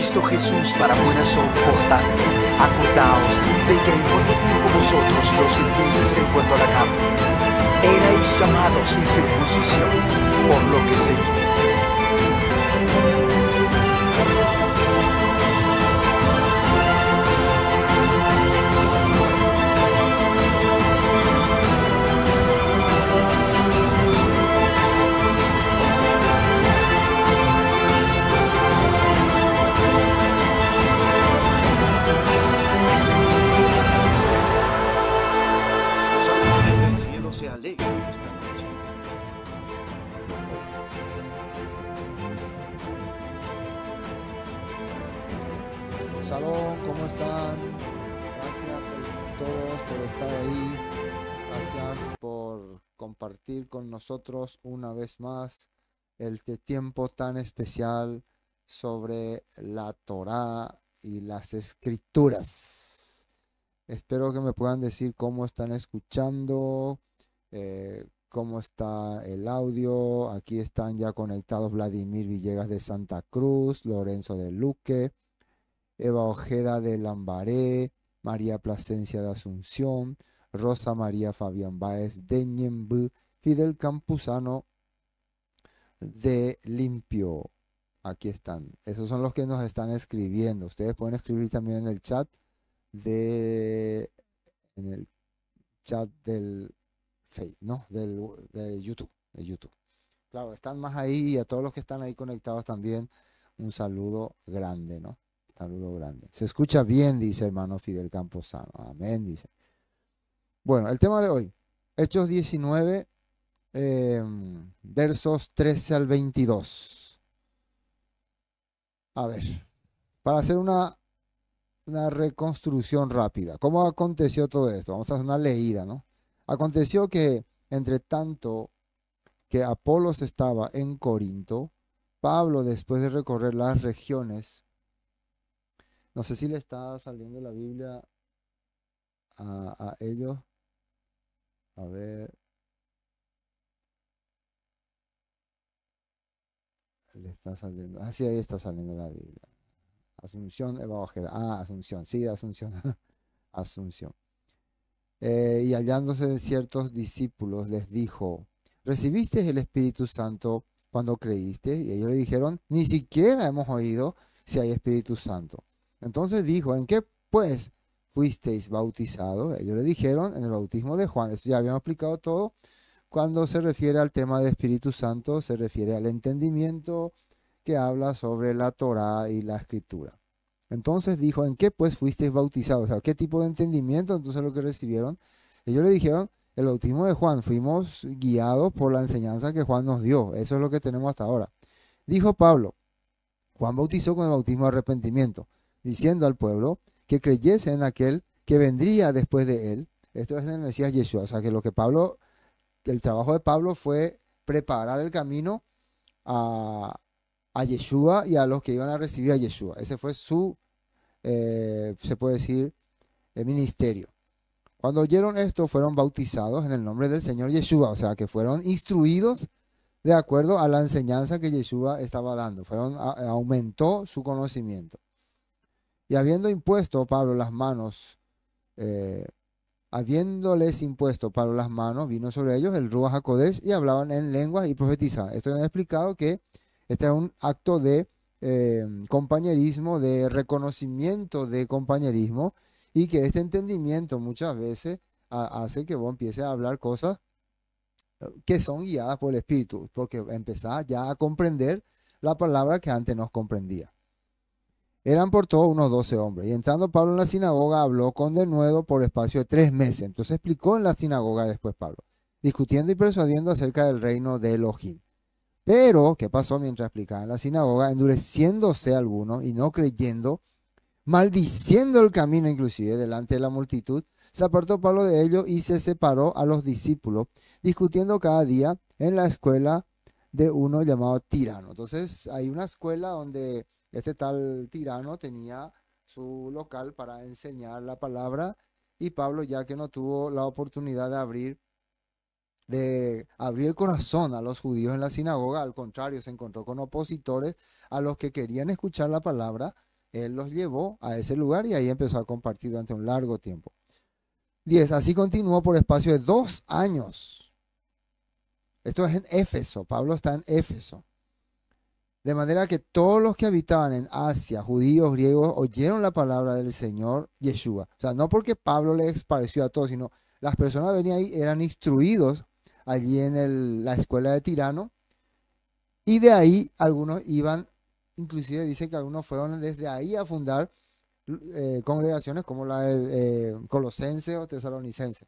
Cristo Jesús para buenas obras. Acordaos de que en otro tiempo vosotros los tenéis en cuanto a la carne erais llamados sin circuncisión, por lo que se una vez más este tiempo tan especial sobre la Torá y las escrituras. Espero que me puedan decir cómo están escuchando, eh, cómo está el audio. Aquí están ya conectados Vladimir Villegas de Santa Cruz, Lorenzo de Luque, Eva Ojeda de Lambaré, María Plasencia de Asunción, Rosa María Fabián Báez de Ñembu Fidel Campuzano de Limpio. Aquí están. Esos son los que nos están escribiendo. Ustedes pueden escribir también en el chat de en el chat del Facebook, no, del de YouTube, de YouTube. Claro, están más ahí y a todos los que están ahí conectados también un saludo grande, ¿no? Saludo grande. Se escucha bien, dice hermano Fidel Campuzano. Amén, dice. Bueno, el tema de hoy, Hechos 19 Em, versos 13 al 22. A ver, para hacer una, reconstrucción rápida, ¿cómo aconteció todo esto? Vamos a hacer una leída, ¿no? Aconteció que, entre tanto que Apolos estaba en Corinto, Pablo, después de recorrer las regiones, no sé si le está saliendo la Biblia a, a ellos. A ver, le está saliendo. Ah, ahí está saliendo la Biblia. Asunción, Eva Ah, Asunción, sí, Asunción. Asunción. Eh, y hallándose de ciertos discípulos, les dijo, ¿recibiste el Espíritu Santo cuando creíste? Y ellos le dijeron, ni siquiera hemos oído si hay Espíritu Santo. Entonces dijo, ¿en qué pues fuisteis bautizados? Ellos le dijeron, en el bautismo de Juan. Esto ya habíamos explicado todo. Cuando se refiere al tema de Espíritu Santo, se refiere al entendimiento que habla sobre la Torá y la Escritura. Entonces dijo, ¿en qué pues fuisteis bautizados? O sea, ¿qué tipo de entendimiento entonces lo que recibieron? Ellos le dijeron, el bautismo de Juan, fuimos guiados por la enseñanza que Juan nos dio. Eso es lo que tenemos hasta ahora. Dijo Pablo, Juan bautizó con el bautismo de arrepentimiento, diciendo al pueblo que creyese en aquel que vendría después de él. Esto es en el Mesías Yeshua. O sea, que lo que Pablo el trabajo de Pablo fue preparar el camino a, a Yeshua y a los que iban a recibir a Yeshua. Ese fue su, eh, se puede decir, el eh, ministerio. Cuando oyeron esto, fueron bautizados en el nombre del Señor Yeshua, o sea que fueron instruidos de acuerdo a la enseñanza que Yeshua estaba dando. Fueron, aumentó su conocimiento. Y habiendo impuesto Pablo las manos eh, habiéndoles impuesto para las manos, vino sobre ellos el rúa jacodés y hablaban en lenguas y profetizaban. Esto me ha explicado que este es un acto de eh, compañerismo, de reconocimiento de compañerismo y que este entendimiento muchas veces hace que vos empieces a hablar cosas eh, que son guiadas por el Espíritu, porque empezás ya a comprender la palabra que antes no comprendía. Eran por todos unos doce hombres. Y entrando Pablo en la sinagoga, habló con denuedo por espacio de tres meses. Entonces explicó en la sinagoga después Pablo, discutiendo y persuadiendo acerca del reino de Elohim. Pero, ¿qué pasó mientras explicaba en la sinagoga? Endureciéndose alguno y no creyendo, maldiciendo el camino inclusive delante de la multitud, se apartó Pablo de ellos y se separó a los discípulos, discutiendo cada día en la escuela de uno llamado Tirano. Entonces, hay una escuela donde este tal tirano tenía su local para enseñar la palabra y Pablo ya que no tuvo la oportunidad de abrir de abrir el corazón a los judíos en la sinagoga, al contrario, se encontró con opositores a los que querían escuchar la palabra, él los llevó a ese lugar y ahí empezó a compartir durante un largo tiempo. 10. Así continuó por espacio de dos años. Esto es en Éfeso, Pablo está en Éfeso. De manera que todos los que habitaban en Asia, judíos, griegos, oyeron la palabra del Señor Yeshua. O sea, no porque Pablo le pareció a todos, sino las personas venían ahí eran instruidos allí en la escuela de Tirano. Y de ahí algunos iban, inclusive dice que algunos fueron desde ahí a fundar eh, congregaciones como la eh, Colosense o Tesalonicense.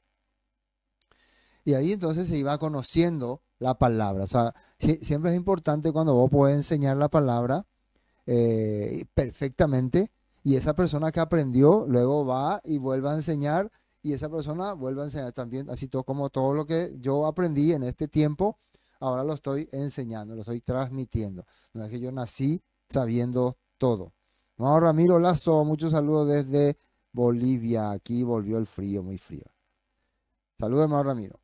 Y ahí entonces se iba conociendo la palabra. O sea, siempre es importante cuando vos puedes enseñar la palabra eh, perfectamente y esa persona que aprendió luego va y vuelve a enseñar y esa persona vuelve a enseñar también, así todo como todo lo que yo aprendí en este tiempo, ahora lo estoy enseñando, lo estoy transmitiendo. No es que yo nací sabiendo todo. No, Ramiro Lazo, muchos saludos desde Bolivia. Aquí volvió el frío, muy frío. Saludos, hermano Ramiro.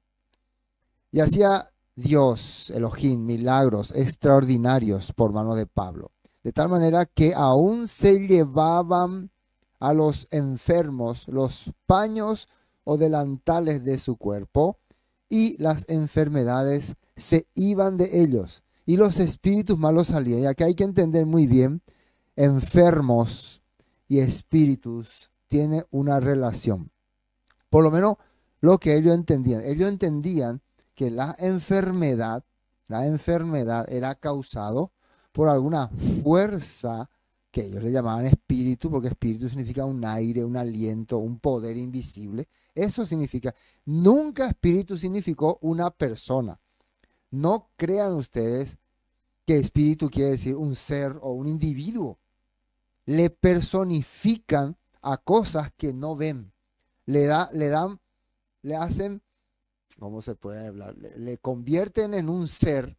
Y hacía Dios, Elohim, milagros extraordinarios por mano de Pablo. De tal manera que aún se llevaban a los enfermos los paños o delantales de su cuerpo y las enfermedades se iban de ellos y los espíritus malos salían. Ya aquí hay que entender muy bien, enfermos y espíritus tiene una relación. Por lo menos lo que ellos entendían. Ellos entendían que la enfermedad, la enfermedad era causado por alguna fuerza que ellos le llamaban espíritu, porque espíritu significa un aire, un aliento, un poder invisible. Eso significa, nunca espíritu significó una persona. No crean ustedes que espíritu quiere decir un ser o un individuo. Le personifican a cosas que no ven. Le, da, le dan, le hacen ¿cómo se puede hablar? Le, convierten en un ser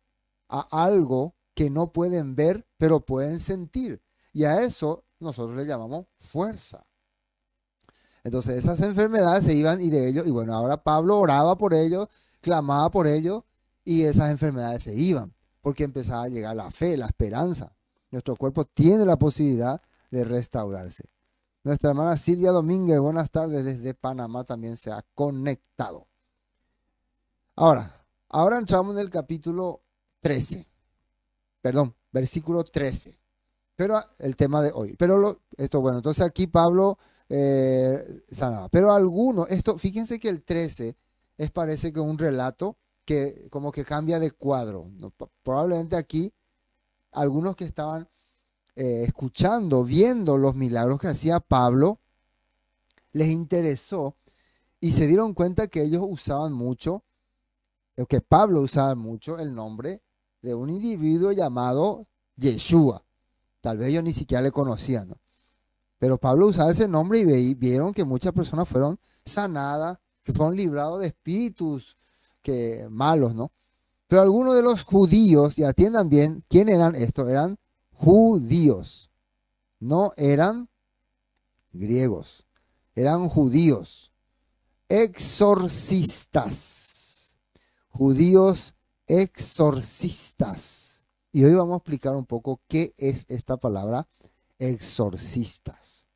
a algo que no pueden ver, pero pueden sentir. Y a eso nosotros le llamamos fuerza. Entonces esas enfermedades se iban y de ellos, y bueno, ahora Pablo oraba por ellos, clamaba por ellos, y esas enfermedades se iban, porque empezaba a llegar la fe, la esperanza. Nuestro cuerpo tiene la posibilidad de restaurarse. Nuestra hermana Silvia Domínguez, buenas tardes, desde Panamá también se ha conectado. Ahora, ahora entramos en el capítulo 13, perdón, versículo 13, pero ah, el tema de hoy. Pero esto, bueno, entonces aquí Pablo eh, sanaba. Pero algunos, esto, fíjense que el 13 es parece que un relato que como que cambia de cuadro. Probablemente aquí algunos que estaban eh, escuchando, viendo los milagros que hacía Pablo, les interesó y se dieron cuenta que ellos usaban mucho que Pablo usaba mucho el nombre de un individuo llamado Yeshua. Tal vez ellos ni siquiera le conocían, ¿no? Pero Pablo usaba ese nombre y vieron que muchas personas fueron sanadas, que fueron librados de espíritus que, malos, ¿no? Pero algunos de los judíos, y atiendan bien, ¿quién eran estos? Eran judíos, no eran griegos, eran judíos, exorcistas judíos exorcistas. Y hoy vamos a explicar un poco qué es esta palabra exorcistas.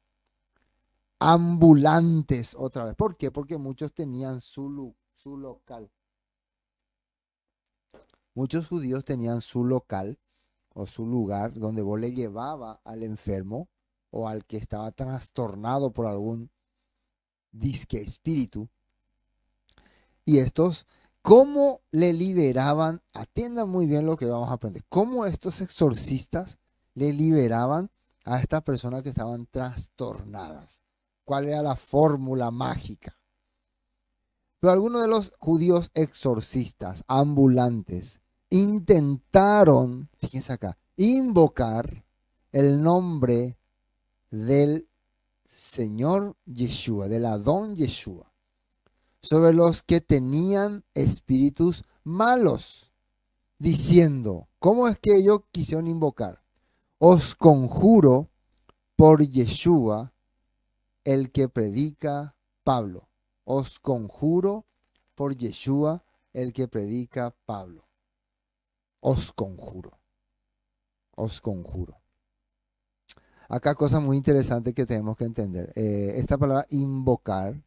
Ambulantes otra vez. ¿Por qué? Porque muchos tenían su, su local. Muchos judíos tenían su local o su lugar donde vos le llevaba al enfermo o al que estaba trastornado por algún disque espíritu. Y estos cómo le liberaban, atiendan muy bien lo que vamos a aprender, cómo estos exorcistas le liberaban a estas personas que estaban trastornadas. ¿Cuál era la fórmula mágica? Pero algunos de los judíos exorcistas, ambulantes, intentaron, fíjense acá, invocar el nombre del Señor Yeshua, del Adón Yeshua sobre los que tenían espíritus malos, diciendo, ¿cómo es que ellos quisieron invocar? Os conjuro por Yeshua, el que predica Pablo. Os conjuro por Yeshua, el que predica Pablo. Os conjuro. Os conjuro. Acá cosa muy interesante que tenemos que entender. Eh, esta palabra invocar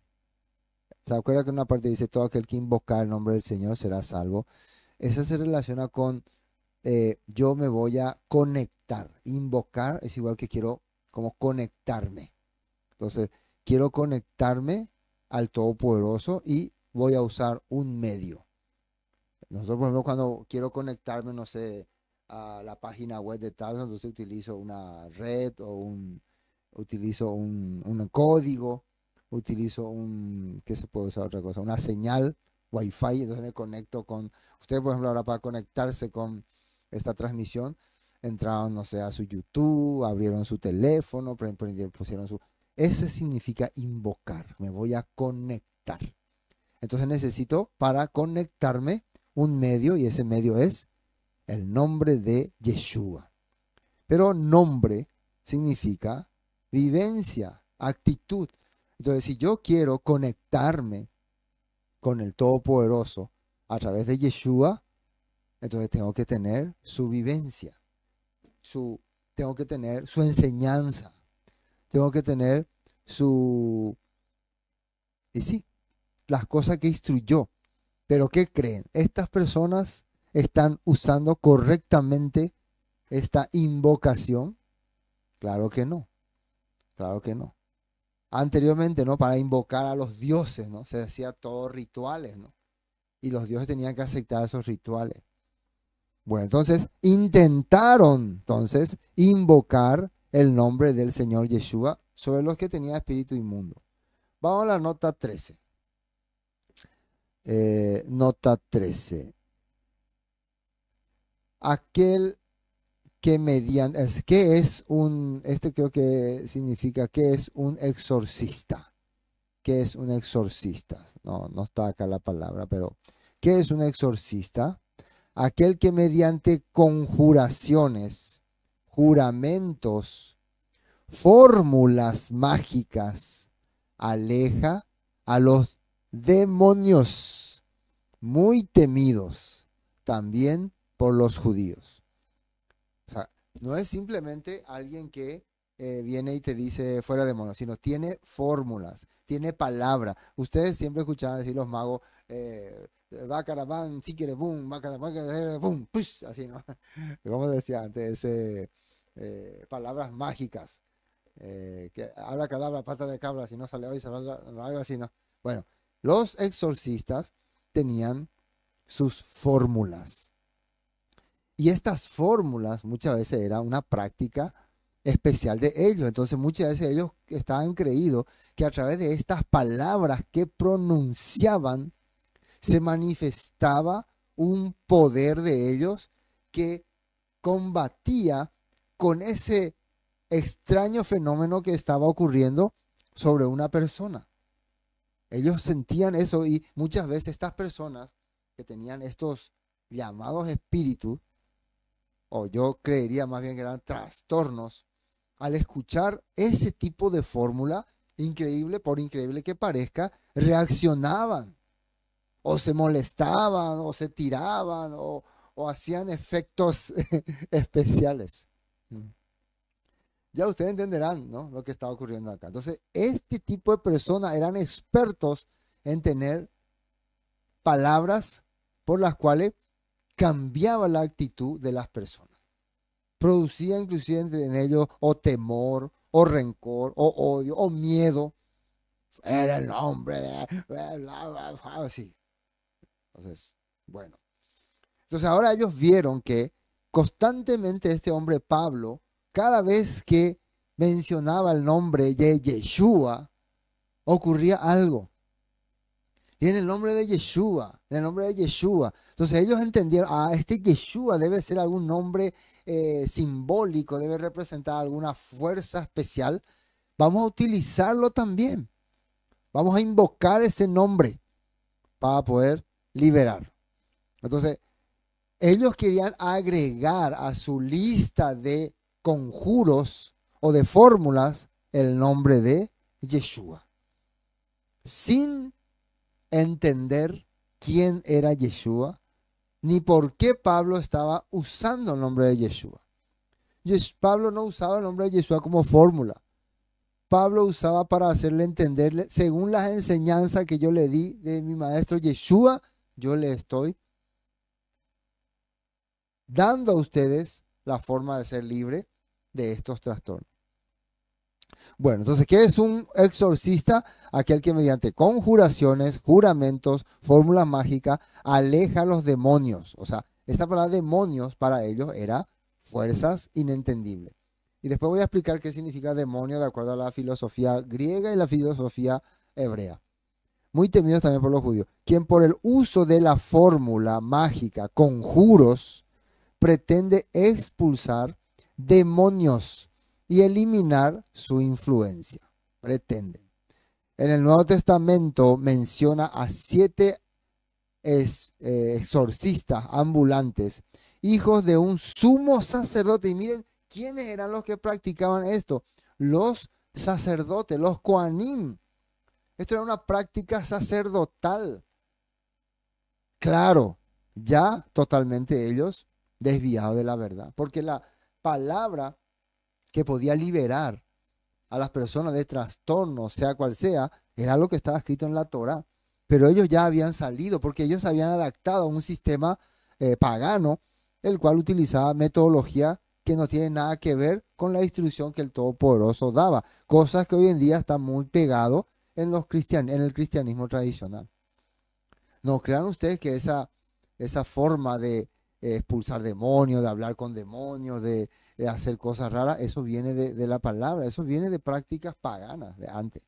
¿Se acuerda que en una parte dice, todo aquel que invoca el nombre del Señor será salvo? Esa se relaciona con eh, yo me voy a conectar. Invocar es igual que quiero como conectarme. Entonces, quiero conectarme al Todopoderoso y voy a usar un medio. Nosotros, por ejemplo, cuando quiero conectarme, no sé, a la página web de tal, entonces utilizo una red o un, utilizo un, un código utilizo un, ¿qué se puede usar otra cosa? Una señal wifi fi entonces me conecto con, ustedes por ejemplo ahora para conectarse con esta transmisión, entraron, no sé, a su YouTube, abrieron su teléfono, pusieron su... Ese significa invocar, me voy a conectar. Entonces necesito para conectarme un medio y ese medio es el nombre de Yeshua. Pero nombre significa vivencia, actitud. Entonces, si yo quiero conectarme con el Todopoderoso a través de Yeshua, entonces tengo que tener su vivencia, su, tengo que tener su enseñanza, tengo que tener su... Y sí, las cosas que instruyó. Pero ¿qué creen? Estas personas están usando correctamente esta invocación. Claro que no. Claro que no anteriormente, ¿no? Para invocar a los dioses, ¿no? Se hacía todos rituales, ¿no? Y los dioses tenían que aceptar esos rituales. Bueno, entonces intentaron, entonces, invocar el nombre del Señor Yeshua sobre los que tenía espíritu inmundo. Vamos a la nota 13. Eh, nota 13. Aquel que mediante, es, es un, este creo que significa, que es un exorcista? ¿Qué es un exorcista? No, no está acá la palabra, pero ¿qué es un exorcista? Aquel que mediante conjuraciones, juramentos, fórmulas mágicas, aleja a los demonios muy temidos también por los judíos. O sea, no es simplemente alguien que eh, viene y te dice fuera de mono, sino tiene fórmulas, tiene palabras. Ustedes siempre escuchaban decir los magos, eh, va bacarabán, si quiere, boom, bacarabán, boom, push, así, ¿no? Como decía antes, eh, palabras mágicas. que habla cadabra, pata de cabra, si no sale hoy, sale algo así, ¿no? Bueno, los exorcistas tenían sus fórmulas. Y estas fórmulas muchas veces era una práctica especial de ellos. Entonces muchas veces ellos estaban creídos que a través de estas palabras que pronunciaban se manifestaba un poder de ellos que combatía con ese extraño fenómeno que estaba ocurriendo sobre una persona. Ellos sentían eso y muchas veces estas personas que tenían estos llamados espíritus o yo creería más bien que eran trastornos, al escuchar ese tipo de fórmula, increíble por increíble que parezca, reaccionaban o se molestaban o se tiraban o, hacían efectos especiales. Mm. Ya ustedes entenderán lo que está ocurriendo acá. Entonces, este tipo de personas eran expertos en tener palabras por las cuales cambiaba la actitud de las personas. Producía inclusive en ellos o temor, o rencor, o odio, o miedo. Era el nombre de... Entonces, bueno. Entonces ahora ellos vieron que constantemente este hombre Pablo, cada vez que mencionaba el nombre de Yeshua, ocurría algo. Y el nombre de Yeshua, el nombre de Yeshua. Entonces ellos entendieron, ah, este Yeshua debe ser algún nombre eh, simbólico, debe representar alguna fuerza especial. Vamos a utilizarlo también. Vamos a invocar ese nombre para poder liberar. Entonces, ellos querían agregar a su lista de conjuros o de fórmulas el nombre de Yeshua. Sin entender quién era Yeshua, ni por qué Pablo estaba usando el nombre de Yeshua. Pablo no usaba el nombre de Yeshua como fórmula. Pablo usaba para hacerle entenderle, según las enseñanzas que yo le di de mi maestro Yeshua, yo le estoy dando a ustedes la forma de ser libre de estos trastornos. Bueno, entonces, ¿qué es un exorcista? Aquel que mediante conjuraciones, juramentos, fórmulas mágicas, aleja a los demonios. O sea, esta palabra demonios para ellos era fuerzas inentendibles. Y después voy a explicar qué significa demonio de acuerdo a la filosofía griega y la filosofía hebrea. Muy temidos también por los judíos, quien por el uso de la fórmula mágica, conjuros, pretende expulsar demonios y eliminar su influencia. Pretenden. En el Nuevo Testamento menciona a siete eh, exorcistas ambulantes, hijos de un sumo sacerdote. Y miren, ¿quiénes eran los que practicaban esto? Los sacerdotes, los coanim. Esto era una práctica sacerdotal. Claro, ya totalmente ellos desviados de la verdad, porque la palabra que podía liberar a las personas de trastorno, sea cual sea, era lo que estaba escrito en la Torah. Pero ellos ya habían salido porque ellos habían adaptado a un sistema eh, pagano, el cual utilizaba metodología que no tiene nada que ver con la instrucción que el Todopoderoso daba, cosas que hoy en día están muy pegadas en, los en el cristianismo tradicional. No crean ustedes que esa, esa forma de, eh, expulsar demonios, de hablar con demonios, de, hacer cosas raras, eso viene de, la palabra, eso viene de prácticas paganas de antes.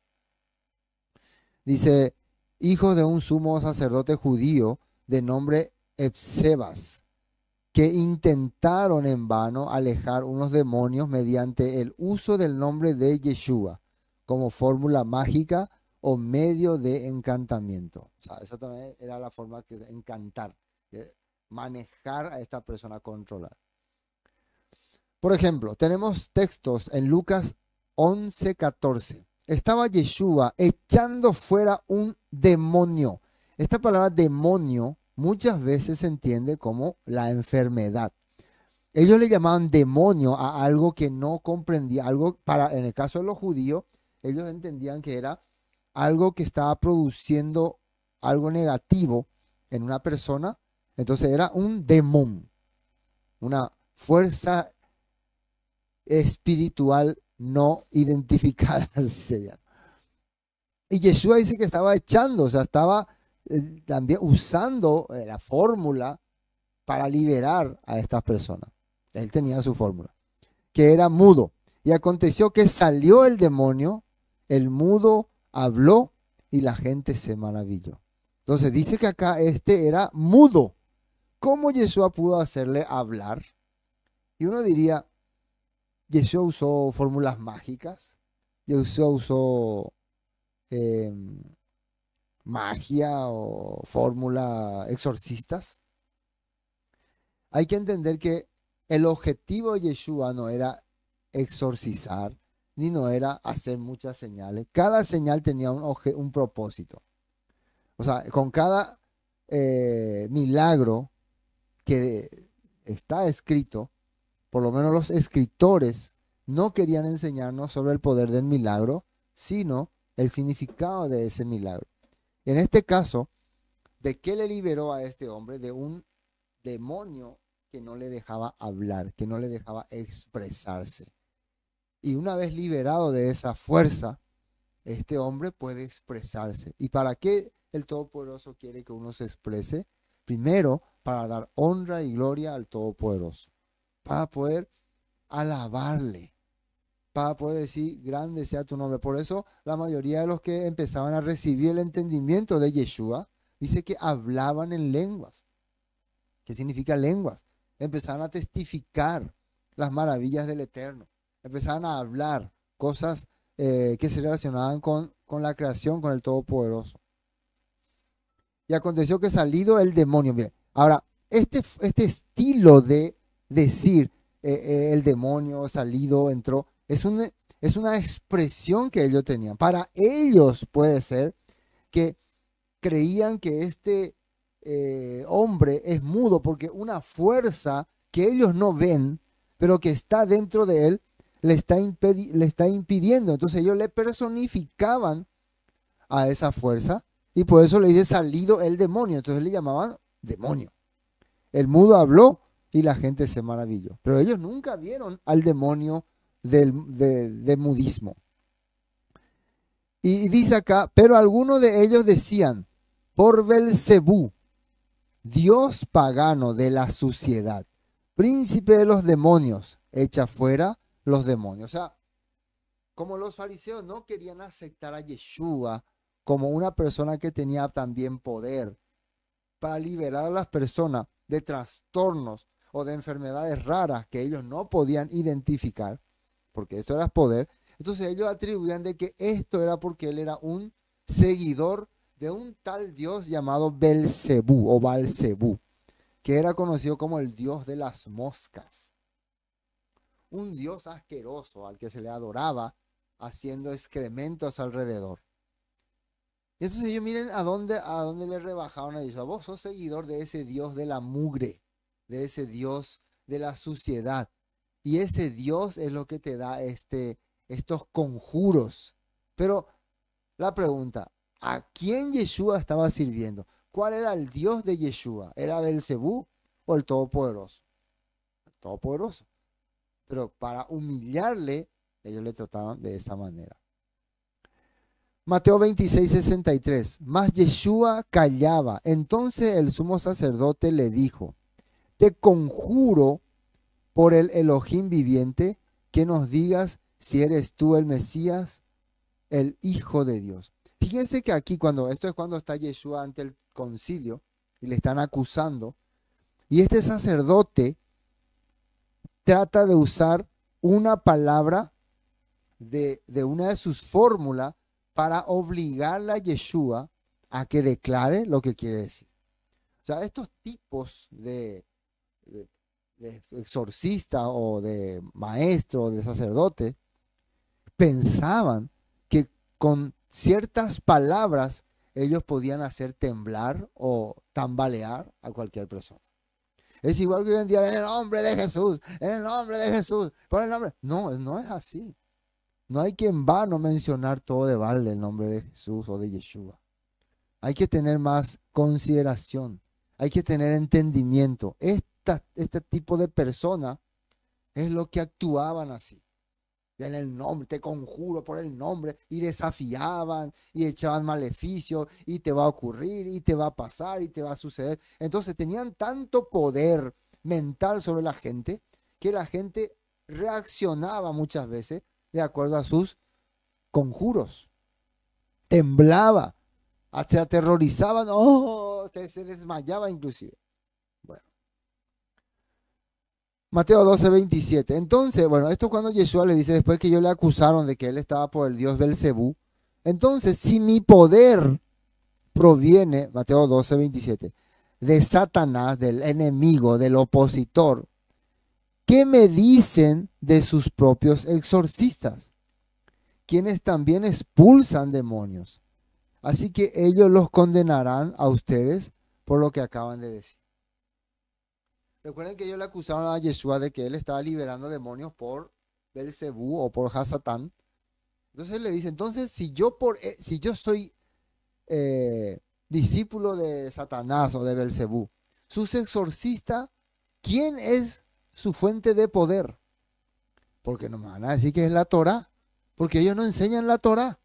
Dice, hijo de un sumo sacerdote judío de nombre Epsebas, que intentaron en vano alejar unos demonios mediante el uso del nombre de Yeshua como fórmula mágica o medio de encantamiento. O sea, esa también era la forma que encantar. Eh, manejar a esta persona, controlar. Por ejemplo, tenemos textos en Lucas 11, 14. Estaba Yeshua echando fuera un demonio. Esta palabra demonio muchas veces se entiende como la enfermedad. Ellos le llamaban demonio a algo que no comprendía, algo para, en el caso de los judíos, ellos entendían que era algo que estaba produciendo algo negativo en una persona entonces era un demon, una fuerza espiritual no identificada. Sería. Y Yeshua dice que estaba echando, o sea, estaba eh, también usando eh, la fórmula para liberar a estas personas. Él tenía su fórmula, que era mudo. Y aconteció que salió el demonio, el mudo habló y la gente se maravilló. Entonces dice que acá este era mudo. ¿Cómo Yeshua pudo hacerle hablar? Y uno diría, Yeshua usó fórmulas mágicas, Yeshua usó em, magia o fórmulas exorcistas. Hay que entender que el objetivo de Yeshua no era exorcizar, ni no era hacer muchas señales. Cada señal tenía un, un propósito. O sea, con cada eh, milagro que está escrito, por lo menos los escritores, no querían enseñarnos sobre el poder del milagro, sino el significado de ese milagro. En este caso, ¿de qué le liberó a este hombre? De un demonio que no le dejaba hablar, que no le dejaba expresarse. Y una vez liberado de esa fuerza, este hombre puede expresarse. ¿Y para qué el Todopoderoso quiere que uno se exprese? Primero, para dar honra y gloria al Todopoderoso, para poder alabarle, para poder decir, grande sea tu nombre. Por eso la mayoría de los que empezaban a recibir el entendimiento de Yeshua, dice que hablaban en lenguas. ¿Qué significa lenguas? Empezaban a testificar las maravillas del Eterno. Empezaban a hablar cosas eh, que se relacionaban con, la creación, con el Todopoderoso. Y aconteció que salido el demonio, Miren Ahora, este, este estilo de decir eh, eh, el demonio salido, entró, es, un, es una expresión que ellos tenían. Para ellos puede ser que creían que este eh, hombre es mudo porque una fuerza que ellos no ven, pero que está dentro de él, le está, le está impidiendo. Entonces ellos le personificaban a esa fuerza y por eso le dice salido el demonio. Entonces le llamaban demonio. El mudo habló y la gente se maravilló. Pero ellos nunca vieron al demonio del de, mudismo. Y dice acá, pero algunos de ellos decían, por Belcebú, Dios pagano de la suciedad, príncipe de los demonios, echa fuera los demonios. O sea, como los fariseos no querían aceptar a Yeshua como una persona que tenía también poder, para liberar a las personas de trastornos o de enfermedades raras que ellos no podían identificar, porque esto era poder. Entonces ellos atribuían de que esto era porque él era un seguidor de un tal dios llamado Belcebú o Balcebú, que era conocido como el dios de las moscas. Un dios asqueroso al que se le adoraba haciendo excrementos alrededor. Y entonces ellos miren a dónde, a dónde le rebajaron a Yeshua. Vos sos seguidor de ese Dios de la mugre, de ese Dios de la suciedad. Y ese Dios es lo que te da este, estos conjuros. Pero la pregunta, ¿a quién Yeshua estaba sirviendo? ¿Cuál era el Dios de Yeshua? ¿Era Belcebú o el Todopoderoso? El Todopoderoso. Pero para humillarle, ellos le trataron de esta manera. Mateo 26, 63. Mas Yeshua callaba. Entonces el sumo sacerdote le dijo, te conjuro por el Elohim viviente que nos digas si eres tú el Mesías, el Hijo de Dios. Fíjense que aquí, cuando esto es cuando está Yeshua ante el concilio y le están acusando, y este sacerdote trata de usar una palabra de, de una de sus fórmulas para obligar a Yeshua a que declare lo que quiere decir. O sea, estos tipos de, de exorcista o de maestro o de sacerdote pensaban que con ciertas palabras ellos podían hacer temblar o tambalear a cualquier persona. Es igual que hoy en día en el nombre de Jesús, en el nombre de Jesús, por el nombre. No, no es así. No hay quien va a no mencionar todo de balde el nombre de Jesús o de Yeshua. Hay que tener más consideración, hay que tener entendimiento. este tipo de persona es lo que actuaban así. En el nombre, te conjuro por el nombre, y desafiaban, y echaban maleficios, y te va a ocurrir, y te va a pasar, y te va a suceder. Entonces tenían tanto poder mental sobre la gente que la gente reaccionaba muchas veces de acuerdo a sus conjuros. Temblaba, se aterrorizaba, no, se desmayaba inclusive. Bueno. Mateo 12, 27. Entonces, bueno, esto es cuando Yeshua le dice, después que yo le acusaron de que él estaba por el dios Belcebú, entonces, si mi poder proviene, Mateo 12, 27, de Satanás, del enemigo, del opositor, ¿Qué me dicen de sus propios exorcistas? Quienes también expulsan demonios. Así que ellos los condenarán a ustedes por lo que acaban de decir. Recuerden que ellos le acusaron a Yeshua de que él estaba liberando demonios por Belcebú o por Hasatán. Entonces le dice, entonces si yo, por, eh, si yo soy eh, discípulo de Satanás o de Belcebú, sus exorcistas, ¿quién es su fuente de poder. Porque no me van a decir que es la Torah, porque ellos no enseñan la Torah.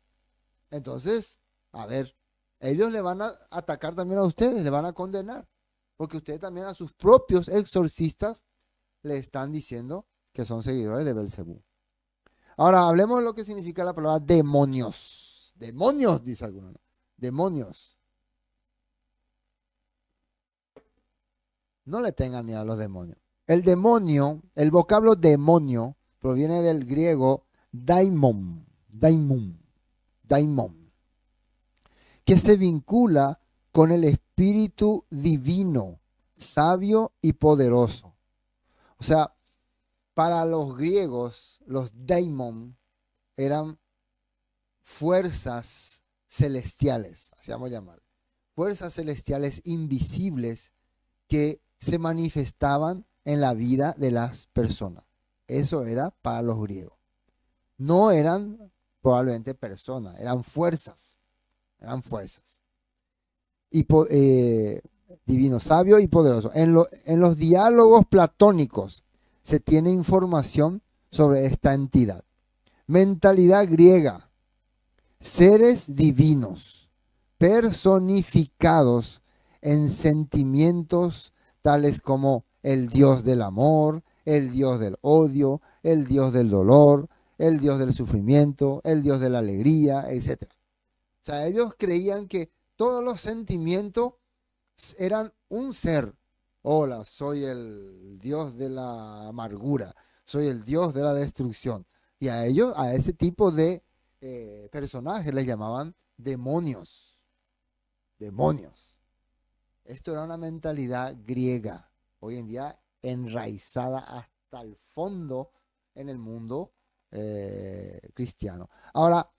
Entonces, a ver, ellos le van a atacar también a ustedes, le van a condenar, porque ustedes también a sus propios exorcistas le están diciendo que son seguidores de Belcebú. Ahora, hablemos de lo que significa la palabra demonios. Demonios, dice alguno. Demonios. No le tengan miedo a los demonios. El demonio, el vocablo demonio, proviene del griego daimon, daimon, daimon, que se vincula con el espíritu divino, sabio y poderoso. O sea, para los griegos, los daimon eran fuerzas celestiales, así llamar, fuerzas celestiales invisibles que se manifestaban en la vida de las personas. Eso era para los griegos. No eran probablemente personas, eran fuerzas. Eran fuerzas. Y, eh, divino, sabio y poderoso. en los diálogos platónicos se tiene información sobre esta entidad. Mentalidad griega. Seres divinos, personificados en sentimientos tales como el Dios del amor, el Dios del odio, el Dios del dolor, el Dios del sufrimiento, el Dios de la alegría, etc. O sea, ellos creían que todos los sentimientos eran un ser. Hola, soy el Dios de la amargura, soy el Dios de la destrucción. Y a ellos, a ese tipo de eh, personajes les llamaban demonios. Demonios. Esto era una mentalidad griega hoy en día enraizada hasta el fondo en el mundo eh, cristiano. Ahora,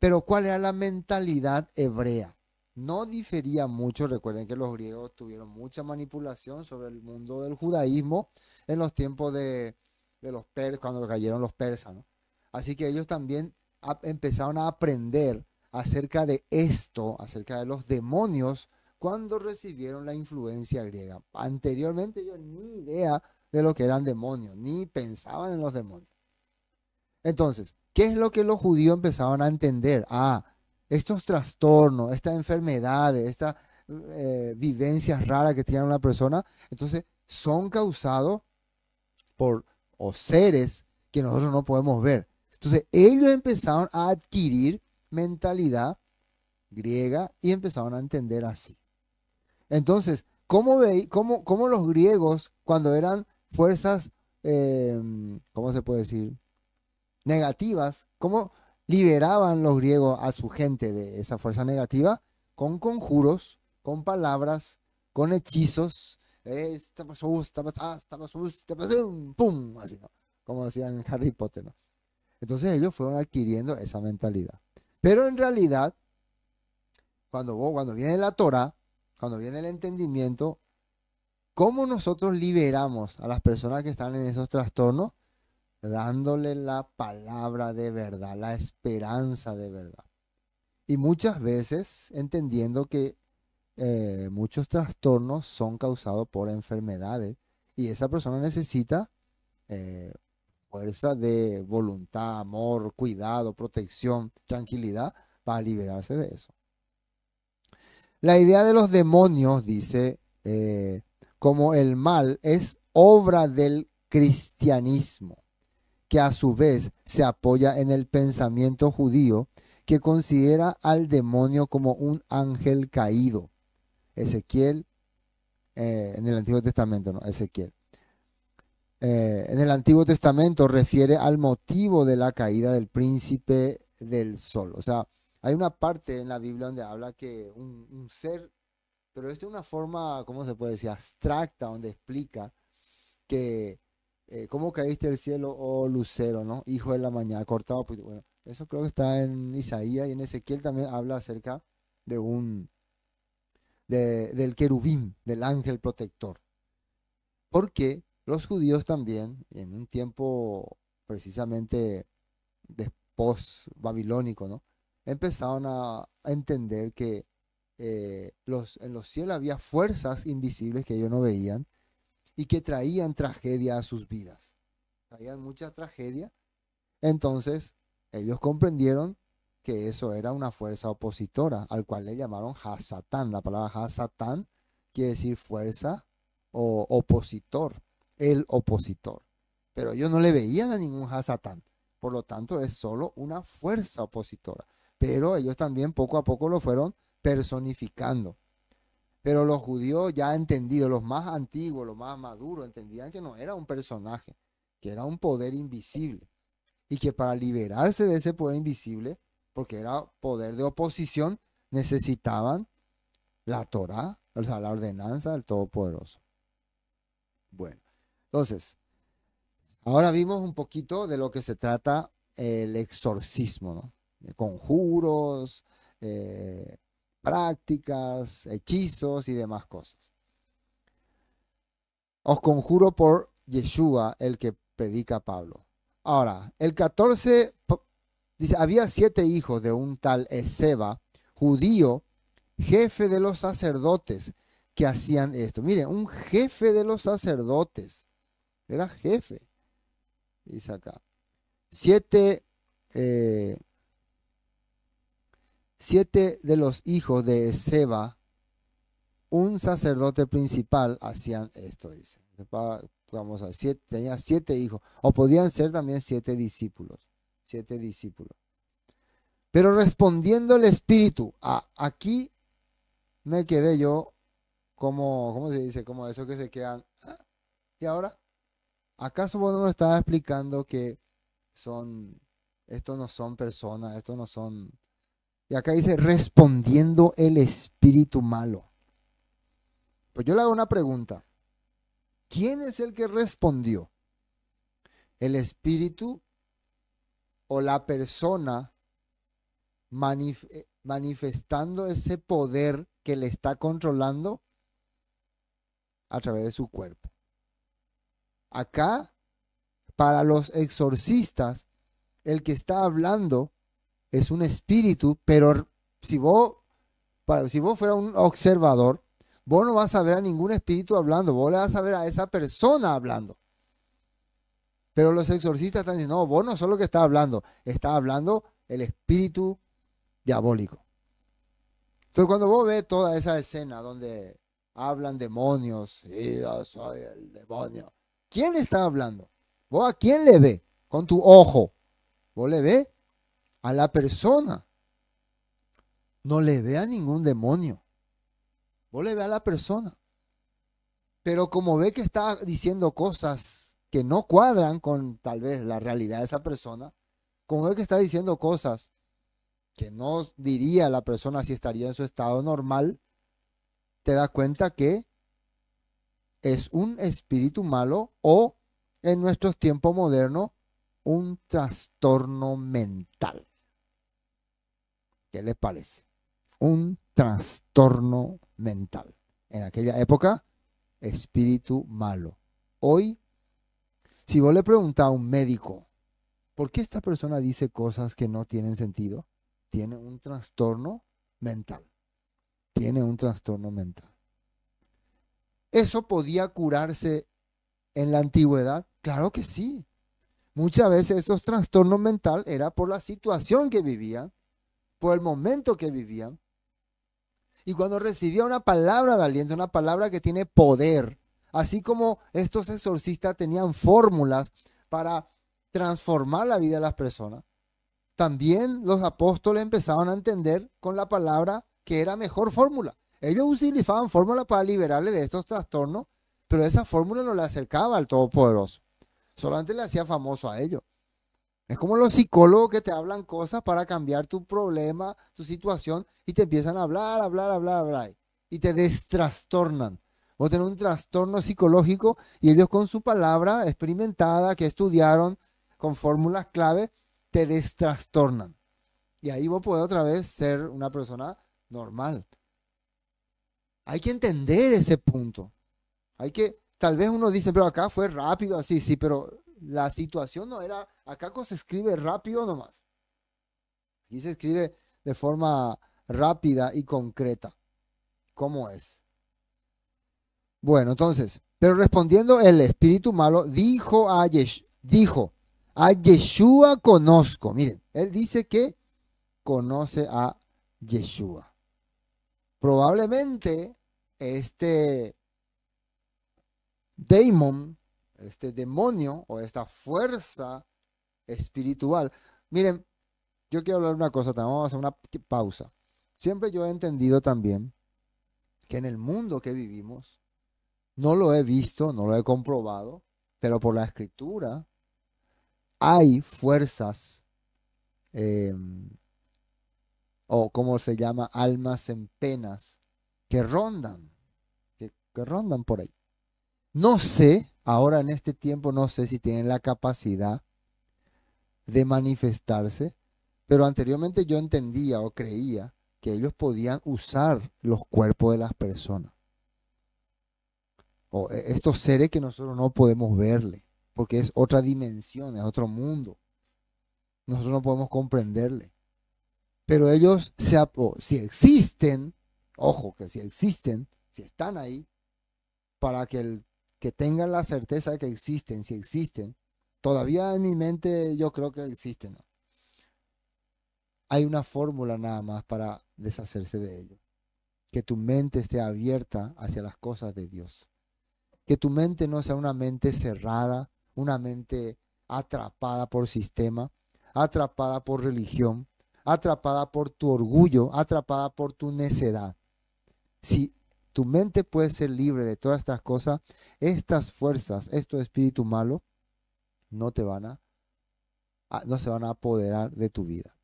pero ¿cuál era la mentalidad hebrea? No difería mucho, recuerden que los griegos tuvieron mucha manipulación sobre el mundo del judaísmo en los tiempos de, los persas, cuando cayeron los persas. Así que ellos también empezaron a aprender acerca de esto, acerca de los demonios cuando recibieron la influencia griega. Anteriormente yo ni idea de lo que eran demonios, ni pensaban en los demonios. Entonces, ¿qué es lo que los judíos empezaban a entender? Ah, estos trastornos, estas enfermedades, estas eh, vivencias raras que tiene una persona, entonces son causados por seres que nosotros no podemos ver. Entonces, ellos empezaron a adquirir mentalidad griega y empezaron a entender así. Entonces, ¿cómo, cómo, los griegos, cuando eran fuerzas, eh, ¿cómo se puede decir? Negativas, ¿cómo liberaban los griegos a su gente de esa fuerza negativa? Con conjuros, con palabras, con hechizos. ¡Pum! Así, Como decían en Harry Potter, ¿no? Entonces ellos fueron adquiriendo esa mentalidad. Pero en realidad, cuando, cuando viene la Torah, cuando viene el entendimiento, cómo nosotros liberamos a las personas que están en esos trastornos, dándole la palabra de verdad, la esperanza de verdad. Y muchas veces entendiendo que eh, muchos trastornos son causados por enfermedades y esa persona necesita eh, fuerza de voluntad, amor, cuidado, protección, tranquilidad para liberarse de eso. La idea de los demonios, dice, eh, como el mal, es obra del cristianismo, que a su vez se apoya en el pensamiento judío que considera al demonio como un ángel caído. Ezequiel, eh, en el Antiguo Testamento, no, Ezequiel. Eh, en el Antiguo Testamento refiere al motivo de la caída del príncipe del sol. O sea, hay una parte en la Biblia donde habla que un, ser, pero esto es una forma, ¿cómo se puede decir? Abstracta, donde explica que, eh, ¿cómo caíste del cielo, oh lucero, ¿no? Hijo de la mañana, cortado. Pues, bueno, eso creo que está en Isaías y en Ezequiel también habla acerca de un, del querubín, del ángel protector. Porque los judíos también, en un tiempo precisamente después post-babilónico, ¿no? empezaron a, entender que eh, los, en los cielos había fuerzas invisibles que ellos no veían y que traían tragedia a sus vidas. Traían mucha tragedia. Entonces, ellos comprendieron que eso era una fuerza opositora, al cual le llamaron Hasatán. La palabra Hasatán quiere decir fuerza o opositor, el opositor. Pero ellos no le veían a ningún Hasatán. Por lo tanto, es solo una fuerza opositora pero ellos también poco a poco lo fueron personificando. Pero los judíos ya entendidos, los más antiguos, los más maduros, entendían que no era un personaje, que era un poder invisible. Y que para liberarse de ese poder invisible, porque era poder de oposición, necesitaban la Torah, o sea, la ordenanza del Todopoderoso. Bueno, entonces, ahora vimos un poquito de lo que se trata el exorcismo, ¿no? conjuros, eh, prácticas, hechizos y demás cosas. Os conjuro por Yeshua, el que predica Pablo. Ahora, el 14 dice, había siete hijos de un tal Ezeba, judío, jefe de los sacerdotes, que hacían esto. Miren, un jefe de los sacerdotes. Era jefe. Dice acá. Siete eh, siete de los hijos de Seba, un sacerdote principal, hacían esto, dice. Vamos a siete, tenía siete hijos, o podían ser también siete discípulos, siete discípulos. Pero respondiendo el Espíritu, a aquí me quedé yo como, ¿cómo se dice? Como esos que se quedan. Ah, ¿Y ahora? ¿Acaso vos no me explicando que son, estos no son personas, estos no son y acá dice, respondiendo el espíritu malo. Pues yo le hago una pregunta. ¿Quién es el que respondió? ¿El espíritu o la persona eh, manifestando ese poder que le está controlando a través de su cuerpo? Acá, para los exorcistas, el que está hablando es un espíritu, pero si vos, si vos fuera un observador, vos no vas a ver a ningún espíritu hablando, vos le vas a ver a esa persona hablando. Pero los exorcistas están diciendo, no, vos no solo lo que está hablando, está hablando el espíritu diabólico. Entonces cuando vos ves toda esa escena donde hablan demonios, y yo soy el demonio, ¿quién está hablando? ¿Vos a quién le ve? Con tu ojo. ¿Vos le ve a la persona, no le ve a ningún demonio. Vos le ve a la persona. Pero como ve que está diciendo cosas que no cuadran con tal vez la realidad de esa persona, como ve que está diciendo cosas que no diría la persona si estaría en su estado normal, te das cuenta que es un espíritu malo o en nuestros tiempos modernos un trastorno mental. ¿Qué le parece? Un trastorno mental. En aquella época, espíritu malo. Hoy, si vos le preguntás a un médico, ¿por qué esta persona dice cosas que no tienen sentido? Tiene un trastorno mental. Tiene un trastorno mental. ¿Eso podía curarse en la antigüedad? Claro que sí. Muchas veces estos trastornos mentales era por la situación que vivían el momento que vivían. Y cuando recibía una palabra de aliento, una palabra que tiene poder, así como estos exorcistas tenían fórmulas para transformar la vida de las personas, también los apóstoles empezaron a entender con la palabra que era mejor fórmula. Ellos utilizaban fórmulas para liberarle de estos trastornos, pero esa fórmula no le acercaba al Todopoderoso. Solamente le hacía famoso a ellos. Es como los psicólogos que te hablan cosas para cambiar tu problema, tu situación, y te empiezan a hablar, hablar, hablar, hablar, y te destrastornan. Vos tenés un trastorno psicológico y ellos con su palabra experimentada, que estudiaron con fórmulas clave, te destrastornan. Y ahí vos podés otra vez ser una persona normal. Hay que entender ese punto. Hay que, tal vez uno dice, pero acá fue rápido, así, sí, pero la situación no era, acá se escribe rápido nomás. Y se escribe de forma rápida y concreta. ¿Cómo es? Bueno, entonces, pero respondiendo el espíritu malo, dijo a Yeshua, dijo, a Yeshua conozco. Miren, él dice que conoce a Yeshua. Probablemente este Damon este demonio o esta fuerza espiritual. Miren, yo quiero hablar una cosa, vamos a hacer una pausa. Siempre yo he entendido también que en el mundo que vivimos, no lo he visto, no lo he comprobado, pero por la escritura hay fuerzas, em, o como se llama, almas en penas, que rondan, que, que rondan por ahí. No sé, ahora en este tiempo no sé si tienen la capacidad de manifestarse, pero anteriormente yo entendía o creía que ellos podían usar los cuerpos de las personas. O e, estos seres que nosotros no podemos verle, porque es otra dimensión, es otro mundo. Nosotros no podemos comprenderle. Pero ellos, se, si existen, ojo que si existen, si están ahí, para que el que tengan la certeza de que existen, si existen. Todavía en mi mente yo creo que existen. Hay una fórmula nada más para deshacerse de ello. Que tu mente esté abierta hacia las cosas de Dios. Que tu mente no sea una mente cerrada, una mente atrapada por sistema, atrapada por religión, atrapada por tu orgullo, atrapada por tu necedad. Si tu mente puede ser libre de todas estas cosas. Estas fuerzas, estos espíritu malo, no te van a, no se van a apoderar de tu vida.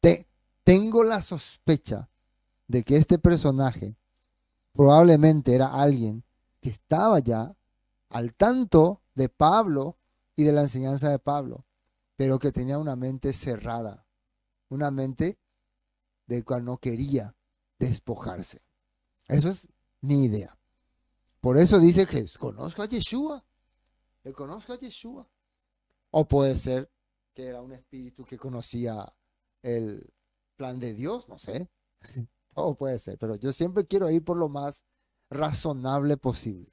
Te, tengo la sospecha de que este personaje probablemente era alguien que estaba ya al tanto de Pablo y de la enseñanza de Pablo, pero que tenía una mente cerrada, una mente de cual no quería despojarse. Eso es mi idea. Por eso dice que conozco a Yeshua. Le conozco a Yeshua. O puede ser que era un espíritu que conocía el plan de Dios, no sé. Todo puede ser, pero yo siempre quiero ir por lo más razonable posible.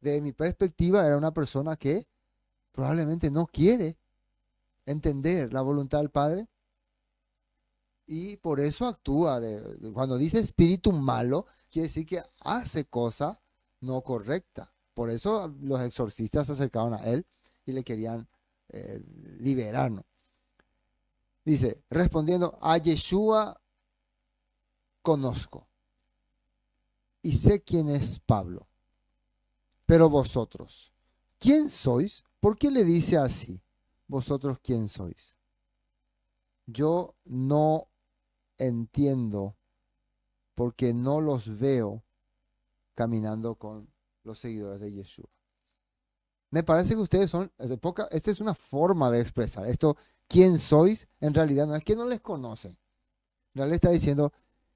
De mi perspectiva, era una persona que probablemente no quiere entender la voluntad del Padre, y por eso actúa. cuando dice espíritu malo, quiere decir que hace cosa no correcta. Por eso los exorcistas se acercaron a él y le querían eh, Dice, respondiendo, a Yeshua conozco y sé quién es Pablo. Pero vosotros, ¿quién sois? ¿Por qué le dice así? ¿Vosotros quién sois? Yo no entiendo porque no los veo caminando con los seguidores de Yeshua. Me parece que ustedes son, esta es una forma de expresar esto, quién sois, en realidad no es que no les conocen. En realidad está diciendo,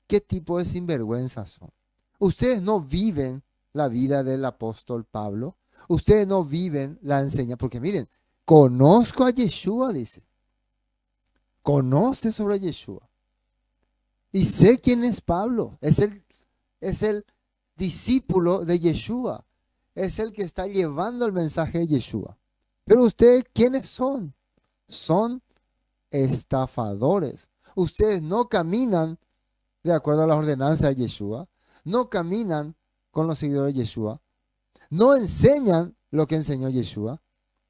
¿qué tipo de sinvergüenzas son? Ustedes no viven la vida del apóstol Pablo, ustedes no viven la enseña, porque miren, conozco a Yeshua, dice, conoce sobre Yeshua. Y sé quién es Pablo. Es el, es el discípulo de Yeshua. Es el que está llevando el mensaje de Yeshua. Pero ustedes, ¿quiénes son? Son estafadores. Ustedes no caminan de acuerdo a las ordenanzas de Yeshua. No caminan con los seguidores de Yeshua. No enseñan lo que enseñó Yeshua.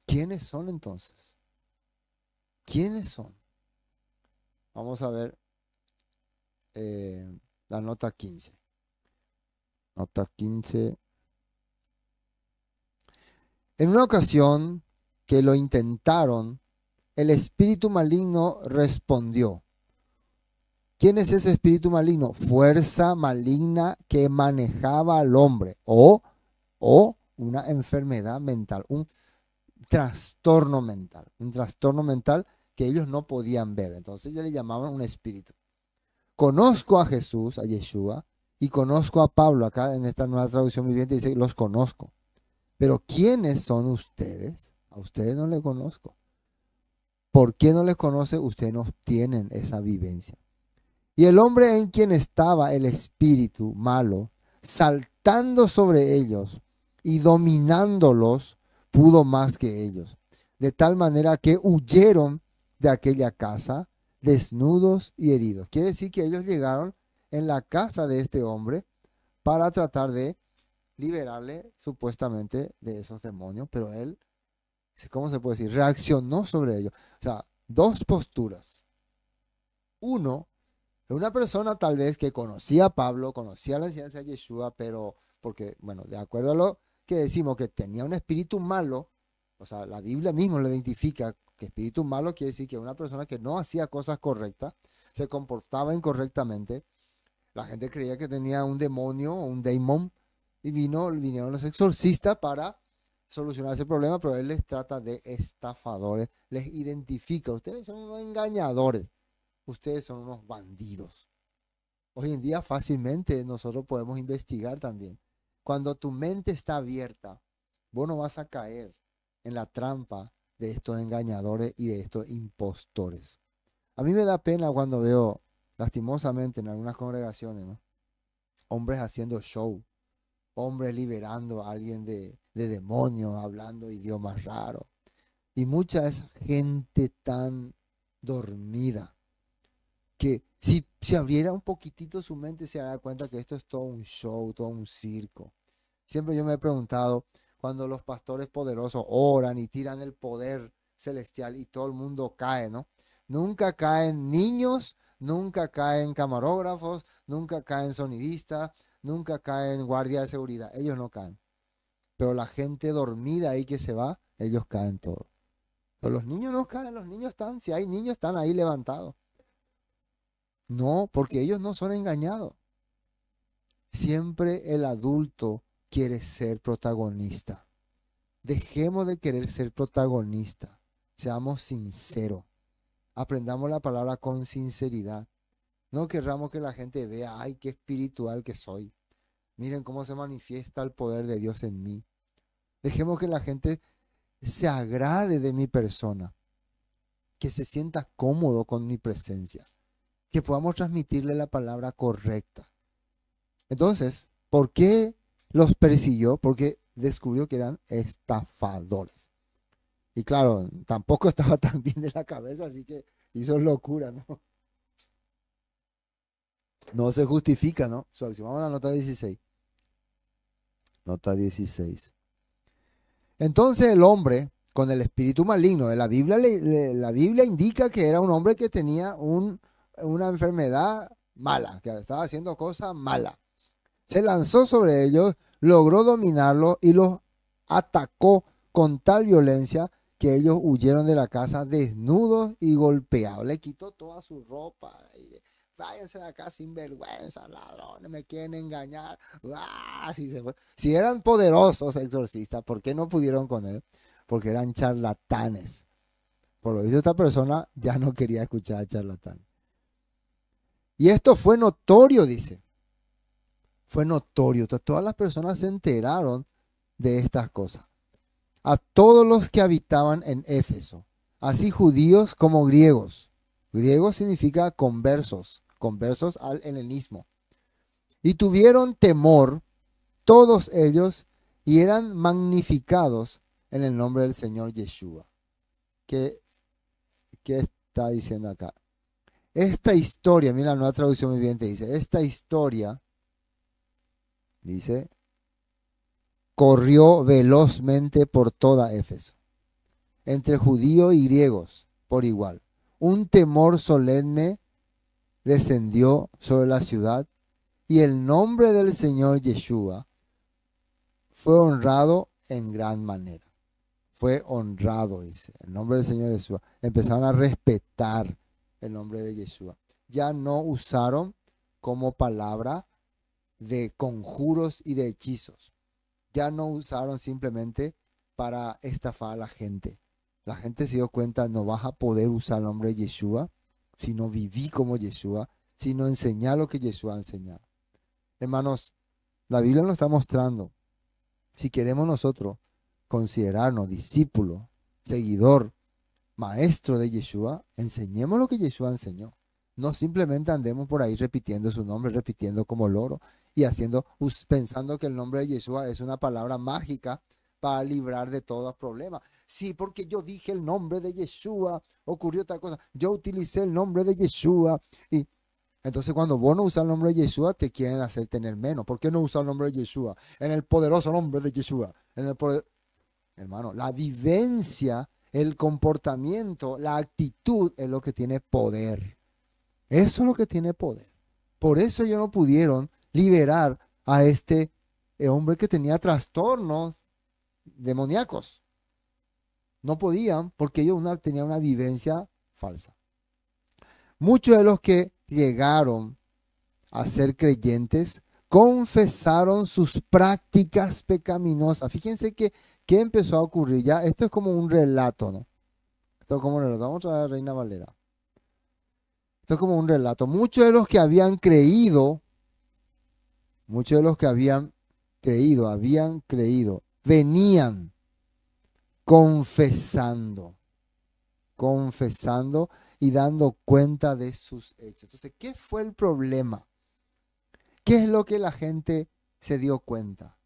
¿Quiénes son entonces? ¿Quiénes son? Vamos a ver eh, la nota 15. Nota 15. En una ocasión que lo intentaron, el espíritu maligno respondió. ¿Quién es ese espíritu maligno? Fuerza maligna que manejaba al hombre o, o una enfermedad mental, un trastorno mental, un trastorno mental que ellos no podían ver. Entonces ya le llamaban un espíritu conozco a Jesús, a Yeshua, y conozco a Pablo. Acá en esta nueva traducción viviente dice, los conozco. Pero ¿quiénes son ustedes? A ustedes no les conozco. ¿Por qué no les conoce? Ustedes no tienen esa vivencia. Y el hombre en quien estaba el espíritu malo, saltando sobre ellos y dominándolos, pudo más que ellos. De tal manera que huyeron de aquella casa desnudos y heridos. Quiere decir que ellos llegaron en la casa de este hombre para tratar de liberarle supuestamente de esos demonios, pero él, ¿cómo se puede decir? Reaccionó sobre ellos. O sea, dos posturas. Uno, una persona tal vez que conocía a Pablo, conocía la enseñanza de Yeshua, pero porque, bueno, de acuerdo a lo que decimos, que tenía un espíritu malo, o sea, la Biblia mismo lo identifica espíritu malo quiere decir que una persona que no hacía cosas correctas, se comportaba incorrectamente, la gente creía que tenía un demonio un demon y vino, vinieron los exorcistas para solucionar ese problema, pero él les trata de estafadores, les identifica, ustedes son unos engañadores, ustedes son unos bandidos. Hoy en día fácilmente nosotros podemos investigar también. Cuando tu mente está abierta, vos no vas a caer en la trampa de estos engañadores y de estos impostores. A mí me da pena cuando veo, lastimosamente, en algunas congregaciones, hombres haciendo show, hombres liberando a alguien de, demonios, hablando idiomas raros. Y mucha esa gente tan dormida que si, se abriera un poquitito su mente se dará cuenta que esto es todo un show, todo un circo. Siempre yo me he preguntado, cuando los pastores poderosos oran y tiran el poder celestial y todo el mundo cae, ¿no? Nunca caen niños, nunca caen camarógrafos, nunca caen sonidistas, nunca caen guardia de seguridad, ellos no caen. Pero la gente dormida ahí que se va, ellos caen todos. los niños no caen, los niños están, si hay niños están ahí levantados. No, porque ellos no son engañados. Siempre el adulto quiere ser protagonista. Dejemos de querer ser protagonista. Seamos sinceros. Aprendamos la palabra con sinceridad. No querramos que la gente vea, ay, qué espiritual que soy. Miren cómo se manifiesta el poder de Dios en mí. Dejemos que la gente se agrade de mi persona, que se sienta cómodo con mi presencia, que podamos transmitirle la palabra correcta. Entonces, ¿por qué los persiguió porque descubrió que eran estafadores. Y claro, tampoco estaba tan bien de la cabeza, así que hizo locura, ¿no? No se justifica, ¿no? So, vamos a la nota 16. Nota 16. Entonces el hombre con el espíritu maligno eh, la Biblia, la Biblia indica que era un hombre que tenía una enfermedad mala, que estaba haciendo cosas malas se lanzó sobre ellos, logró dominarlos y los atacó con tal violencia que ellos huyeron de la casa desnudos y golpeados. Le quitó toda su ropa. Váyanse de acá sin vergüenza, ladrones, me quieren engañar. Ah, si eran poderosos exorcistas, ¿por qué no pudieron con él? Porque eran charlatanes. Por lo visto, esta persona ya no quería escuchar a charlatanes. Y esto fue notorio, dice fue notorio. Todas las personas se enteraron de estas cosas. A todos los que habitaban en Éfeso, así judíos como griegos. Griegos significa conversos, conversos al helenismo. Y tuvieron temor todos ellos y eran magnificados en el nombre del Señor Yeshua. ¿Qué, qué está diciendo acá? Esta historia, mira la nueva traducción viviente dice, esta historia dice, corrió velozmente por toda Éfeso, entre judíos y griegos por igual. Un temor solemne descendió sobre la ciudad y el nombre del Señor Yeshua fue honrado en gran manera. Fue honrado, dice, el nombre del Señor Yeshua. Empezaron a respetar el nombre de Yeshua. Ya no usaron como palabra de conjuros y de hechizos. Ya no usaron simplemente para estafar a la gente. La gente se dio cuenta, no vas a poder usar el nombre de Yeshua si no viví como Yeshua, si no enseñar lo que Yeshua enseñaba. Hermanos, la Biblia nos está mostrando, si queremos nosotros considerarnos discípulo, seguidor, maestro de Yeshua, enseñemos lo que Yeshua enseñó. No simplemente andemos por ahí repitiendo su nombre, repitiendo como loro y haciendo, pensando que el nombre de Yeshua es una palabra mágica para librar de todos problemas. Sí, porque yo dije el nombre de Yeshua, ocurrió otra cosa, yo utilicé el nombre de Yeshua y entonces cuando vos no usas el nombre de Yeshua, te quieren hacer tener menos. ¿Por qué no usas el nombre de Yeshua? En el poderoso nombre de Yeshua. En el Hermano, la vivencia, el comportamiento, la actitud es lo que tiene poder. Eso es lo que tiene poder. Por eso ellos no pudieron liberar a este eh, hombre que tenía trastornos demoníacos. No podían porque ellos una, tenían una vivencia falsa. Muchos de los que llegaron a ser creyentes confesaron sus prácticas pecaminosas. Fíjense que, que empezó a ocurrir ya. Esto es como un relato, ¿no? Esto es como un relato. Vamos a la Reina Valera. Esto es como un relato. Muchos de los que habían creído Muchos de los que habían creído, habían creído, venían confesando, confesando y dando cuenta de sus hechos. Entonces, ¿qué fue el problema? ¿Qué es lo que la gente se dio cuenta?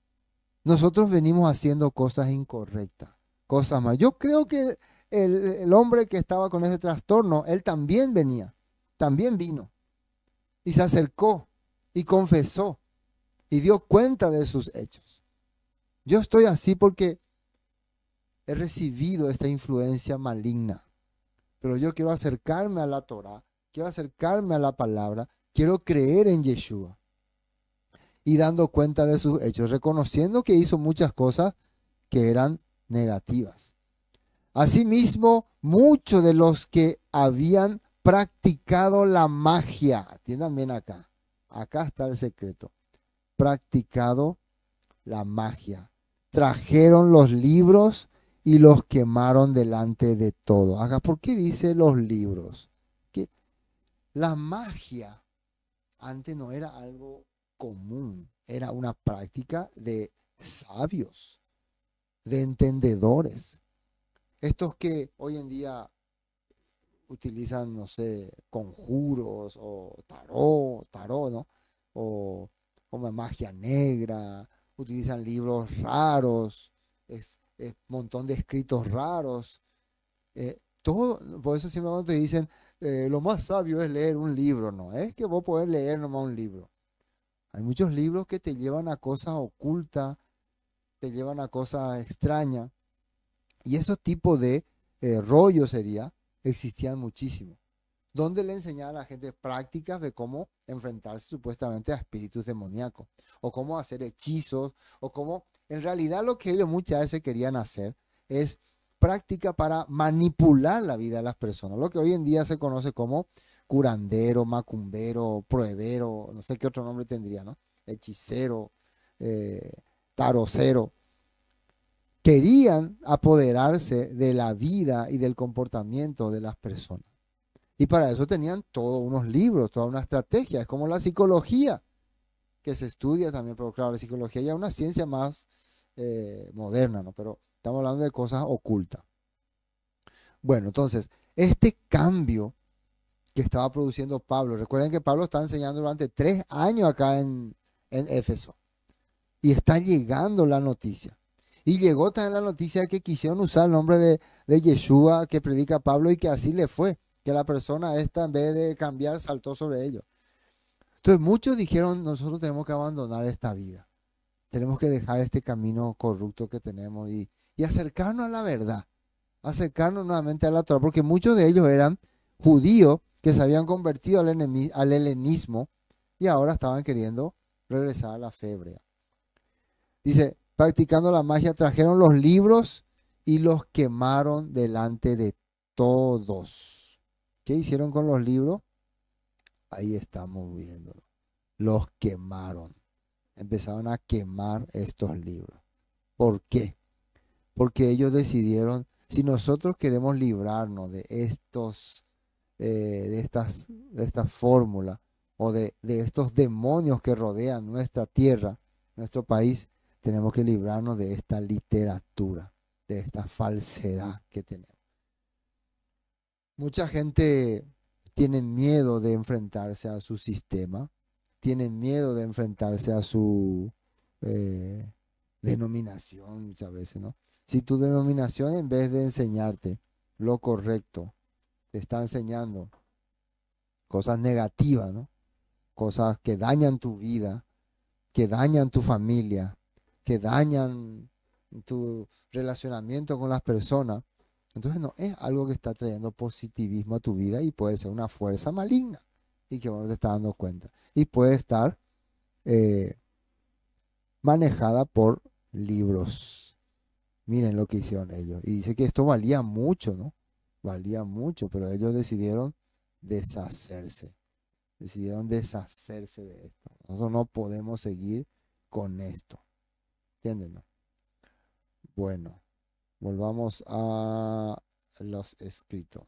Nosotros venimos haciendo cosas incorrectas, cosas malas. Yo creo que el, el, hombre que estaba con ese trastorno, él también venía, también vino y se acercó y confesó y dio cuenta de sus hechos. Yo estoy así porque he recibido esta influencia maligna, pero yo quiero acercarme a la Torah, quiero acercarme a la palabra, quiero creer en Yeshua y dando cuenta de sus hechos, reconociendo que hizo muchas cosas que eran negativas. Asimismo, muchos de los que habían practicado la magia, atiendan bien acá, acá está el secreto, practicado la magia. Trajeron los libros y los quemaron delante de todo. Haga, ¿por qué dice los libros? Que la magia antes no era algo común, era una práctica de sabios, de entendedores. Estos que hoy en día utilizan, no sé, conjuros o tarot, tarot, ¿no? O como magia negra, utilizan libros raros, es, montón de escritos raros. Eh, todo, por eso siempre te dicen, eh, lo más sabio es leer un libro, no es que vos podés leer nomás un libro. Hay muchos libros que te llevan a cosas ocultas, te llevan a cosas extrañas. Y ese tipo de eh, rollo sería, existían muchísimo donde le enseñaba a la gente prácticas de cómo enfrentarse supuestamente a espíritus demoníacos, o cómo hacer hechizos, o cómo, en realidad lo que ellos muchas veces querían hacer es práctica para manipular la vida de las personas, lo que hoy en día se conoce como curandero, macumbero, pruebero, no sé qué otro nombre tendría, ¿no? Hechicero, eh, tarocero. Querían apoderarse de la vida y del comportamiento de las personas. Y para eso tenían todos unos libros, toda una estrategia. Es como la psicología, que se estudia también, pero claro, la psicología ya es una ciencia más eh, moderna, ¿no? Pero estamos hablando de cosas ocultas. Bueno, entonces, este cambio que estaba produciendo Pablo, recuerden que Pablo está enseñando durante tres años acá en, Éfeso. Y está llegando la noticia. Y llegó también la noticia que quisieron usar el nombre de, de Yeshua que predica Pablo y que así le fue que la persona esta en vez de cambiar saltó sobre ellos. Entonces muchos dijeron, nosotros tenemos que abandonar esta vida, tenemos que dejar este camino corrupto que tenemos y, acercarnos a la verdad, acercarnos nuevamente a la Torah, porque muchos de ellos eran judíos que se habían convertido al, helenismo y ahora estaban queriendo regresar a la febre Dice, practicando la magia trajeron los libros y los quemaron delante de todos. ¿Qué hicieron con los libros? Ahí estamos viéndolo. Los quemaron. Empezaron a quemar estos libros. ¿Por qué? Porque ellos decidieron, si nosotros queremos librarnos de estos, eh, de estas, de esta fórmula o de, de estos demonios que rodean nuestra tierra, nuestro país, tenemos que librarnos de esta literatura, de esta falsedad que tenemos. Mucha gente tiene miedo de enfrentarse a su sistema, tiene miedo de enfrentarse a su eh, denominación muchas veces, ¿no? Si tu denominación en vez de enseñarte lo correcto, te está enseñando cosas negativas, ¿no? Cosas que dañan tu vida, que dañan tu familia, que dañan tu relacionamiento con las personas, entonces no es algo que está trayendo positivismo a tu vida y puede ser una fuerza maligna y que no te está dando cuenta. Y puede estar eh, manejada por libros. Miren lo que hicieron ellos. Y dice que esto valía mucho, ¿no? Valía mucho, pero ellos decidieron deshacerse. Decidieron deshacerse de esto. Nosotros no podemos seguir con esto. ¿Entienden? Bueno. Volvamos a los escritos.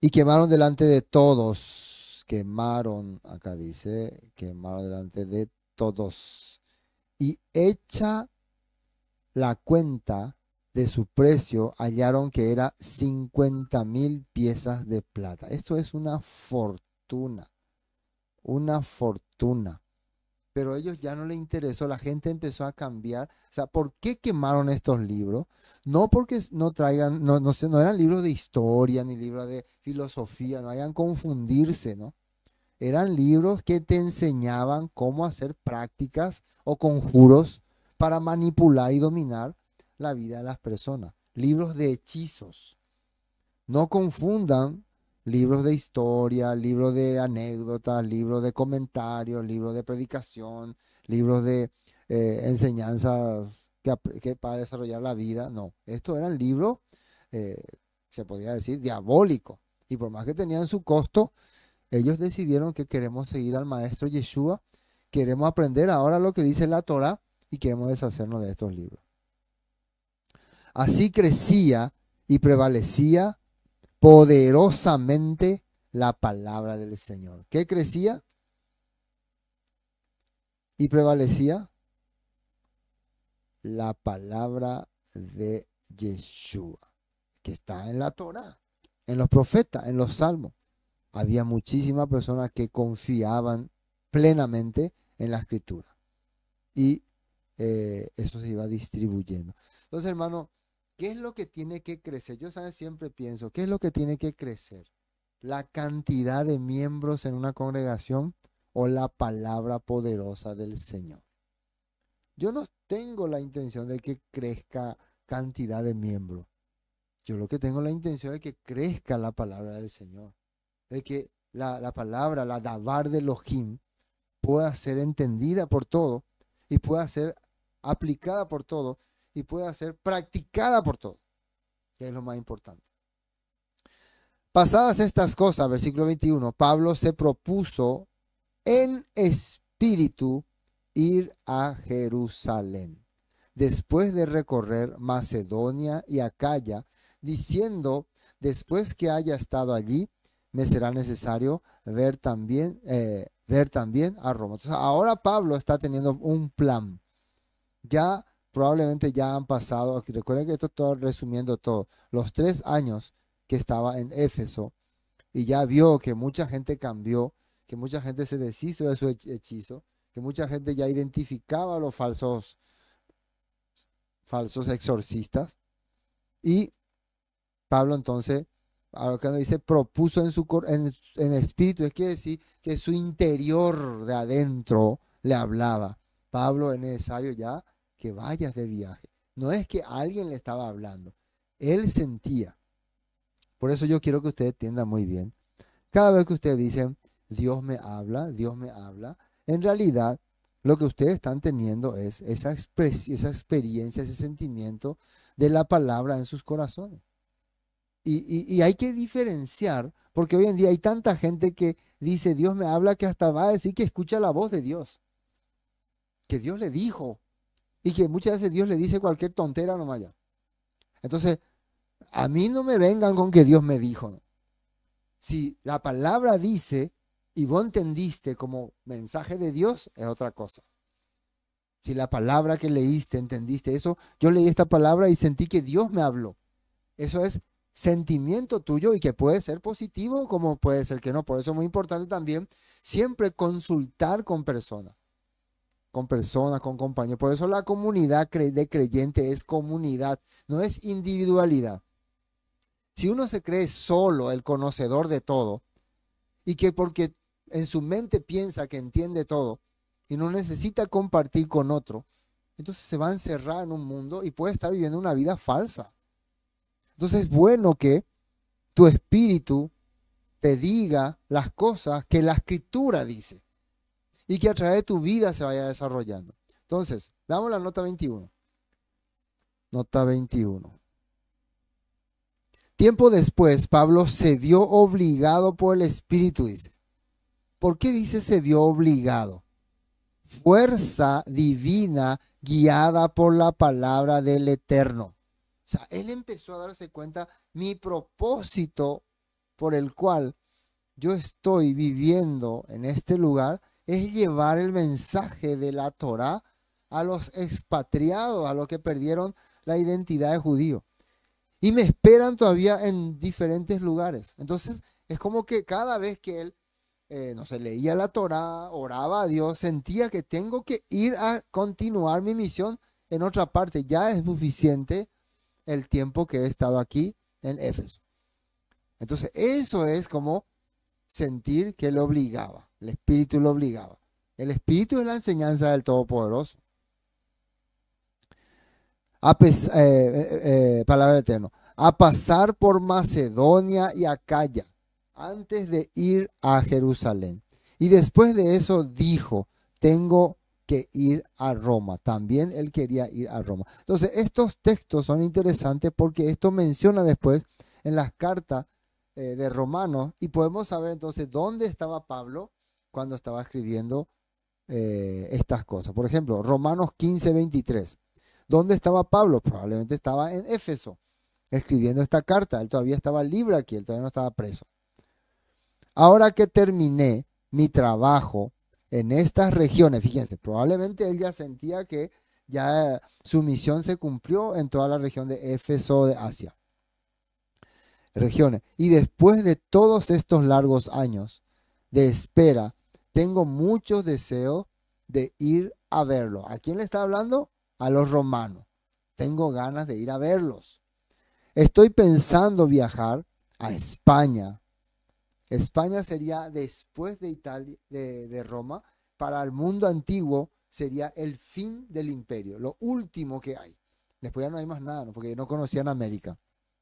Y quemaron delante de todos. Quemaron, acá dice, quemaron delante de todos. Y hecha la cuenta de su precio, hallaron que era 50 mil piezas de plata. Esto es una fortuna. Una fortuna pero a ellos ya no les interesó, la gente empezó a cambiar. O sea, ¿por qué quemaron estos libros? No porque no traigan, no, no, sé, no eran libros de historia ni libros de filosofía, no hayan confundirse, ¿no? Eran libros que te enseñaban cómo hacer prácticas o conjuros para manipular y dominar la vida de las personas. Libros de hechizos. No confundan libros de historia, libros de anécdotas, libros de comentarios, libros de predicación, libros de eh, enseñanzas que, para desarrollar la vida. No, estos eran libros, eh, se podría decir, diabólicos. Y por más que tenían su costo, ellos decidieron que queremos seguir al maestro Yeshua, queremos aprender ahora lo que dice la Torah y queremos deshacernos de estos libros. Así crecía y prevalecía poderosamente la palabra del Señor. ¿Qué crecía? Y prevalecía la palabra de Yeshua, que está en la Torah, en los profetas, en los salmos. Había muchísimas personas que confiaban plenamente en la escritura. Y eh, eso se iba distribuyendo. Entonces, hermano, ¿Qué es lo que tiene que crecer? Yo siempre pienso, ¿qué es lo que tiene que crecer? ¿La cantidad de miembros en una congregación o la palabra poderosa del Señor? Yo no tengo la intención de que crezca cantidad de miembros. Yo lo que tengo la intención es que crezca la palabra del Señor. De que la, palabra, la davar de Elohim, pueda ser entendida por todo y pueda ser aplicada por todo y pueda ser practicada por todos, que es lo más importante. Pasadas estas cosas, versículo 21, Pablo se propuso en espíritu ir a Jerusalén, después de recorrer Macedonia y Acaya, diciendo, después que haya estado allí, me será necesario ver también, eh, ver también a Roma. Entonces, ahora Pablo está teniendo un plan. Ya probablemente ya han pasado, recuerden que esto todo resumiendo todo, los tres años que estaba en Éfeso y ya vio que mucha gente cambió, que mucha gente se deshizo de su hechizo, que mucha gente ya identificaba a los falsos, falsos exorcistas. Y Pablo entonces, que cuando dice, propuso en su en, espíritu, es decir que su interior de adentro le hablaba. Pablo es necesario ya que vayas de viaje. No es que alguien le estaba hablando, él sentía. Por eso yo quiero que usted entienda muy bien. Cada vez que ustedes dicen Dios me habla, Dios me habla, en realidad lo que ustedes están teniendo es esa, esa experiencia, ese sentimiento de la palabra en sus corazones. Y, y, hay que diferenciar, porque hoy en día hay tanta gente que dice, Dios me habla, que hasta va a decir que escucha la voz de Dios. Que Dios le dijo, y que muchas veces Dios le dice cualquier tontera nomás ya. Entonces, a mí no me vengan con que Dios me dijo. Si la palabra dice y vos entendiste como mensaje de Dios, es otra cosa. Si la palabra que leíste, entendiste eso, yo leí esta palabra y sentí que Dios me habló. Eso es sentimiento tuyo y que puede ser positivo como puede ser que no. Por eso es muy importante también siempre consultar con personas con personas, con compañeros. Por eso la comunidad de creyente es comunidad, no es individualidad. Si uno se cree solo el conocedor de todo y que porque en su mente piensa que entiende todo y no necesita compartir con otro, entonces se va a encerrar en un mundo y puede estar viviendo una vida falsa. Entonces es bueno que tu espíritu te diga las cosas que la escritura dice y que a través de tu vida se vaya desarrollando. Entonces, veamos la nota 21. Nota 21. Tiempo después, Pablo se vio obligado por el Espíritu, dice. ¿Por qué dice se vio obligado? Fuerza divina guiada por la palabra del Eterno. O sea, él empezó a darse cuenta mi propósito por el cual yo estoy viviendo en este lugar es llevar el mensaje de la Torá a los expatriados, a los que perdieron la identidad de judío. Y me esperan todavía en diferentes lugares. Entonces, es como que cada vez que él, eh, no leía la Torá, oraba a Dios, sentía que tengo que ir a continuar mi misión en otra parte. Ya es suficiente el tiempo que he estado aquí en Éfeso. Entonces, eso es como sentir que le obligaba. El Espíritu lo obligaba. El Espíritu es la enseñanza del Todopoderoso. A eh, eh, eh, palabra eterna. A pasar por Macedonia y Acaya antes de ir a Jerusalén. Y después de eso dijo, tengo que ir a Roma. También él quería ir a Roma. Entonces, estos textos son interesantes porque esto menciona después en las cartas de Romanos y podemos saber entonces dónde estaba Pablo cuando estaba escribiendo eh, estas cosas. Por ejemplo, Romanos 15, 23. ¿Dónde estaba Pablo? Probablemente estaba en Éfeso escribiendo esta carta. Él todavía estaba libre aquí, él todavía no estaba preso. Ahora que terminé mi trabajo en estas regiones, fíjense, probablemente él ya sentía que ya su misión se cumplió en toda la región de Éfeso de Asia. Regiones. Y después de todos estos largos años de espera, tengo mucho deseo de ir a verlo. ¿A quién le está hablando? A los romanos. Tengo ganas de ir a verlos. Estoy pensando viajar a España. España sería después de, Italia, de, Roma. Para el mundo antiguo sería el fin del imperio, lo último que hay. Después ya no hay más nada, ¿no? porque no conocían América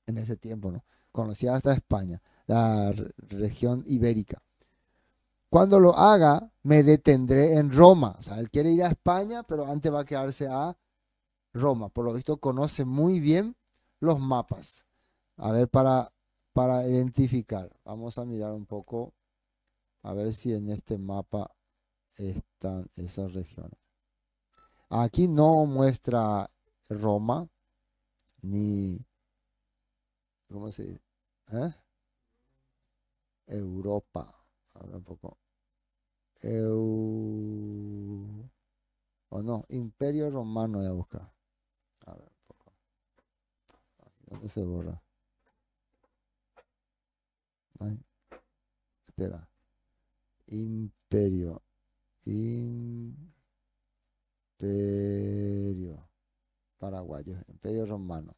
en ese tiempo, ¿no? Conocía hasta España, la región ibérica. Cuando lo haga, me detendré en Roma. O sea, él quiere ir a España, pero antes va a quedarse a Roma. Por lo visto, conoce muy bien los mapas. A ver, para, para identificar, vamos a mirar un poco, a ver si en este mapa están esas regiones. Aquí no muestra Roma, ni, ¿cómo se dice? ¿Eh? Europa. A ver un poco. O no, Imperio Romano voy a buscar. A ver, un poco. ¿Dónde se borra? espera. Imperio. Imperio. Paraguayo. Imperio Romano.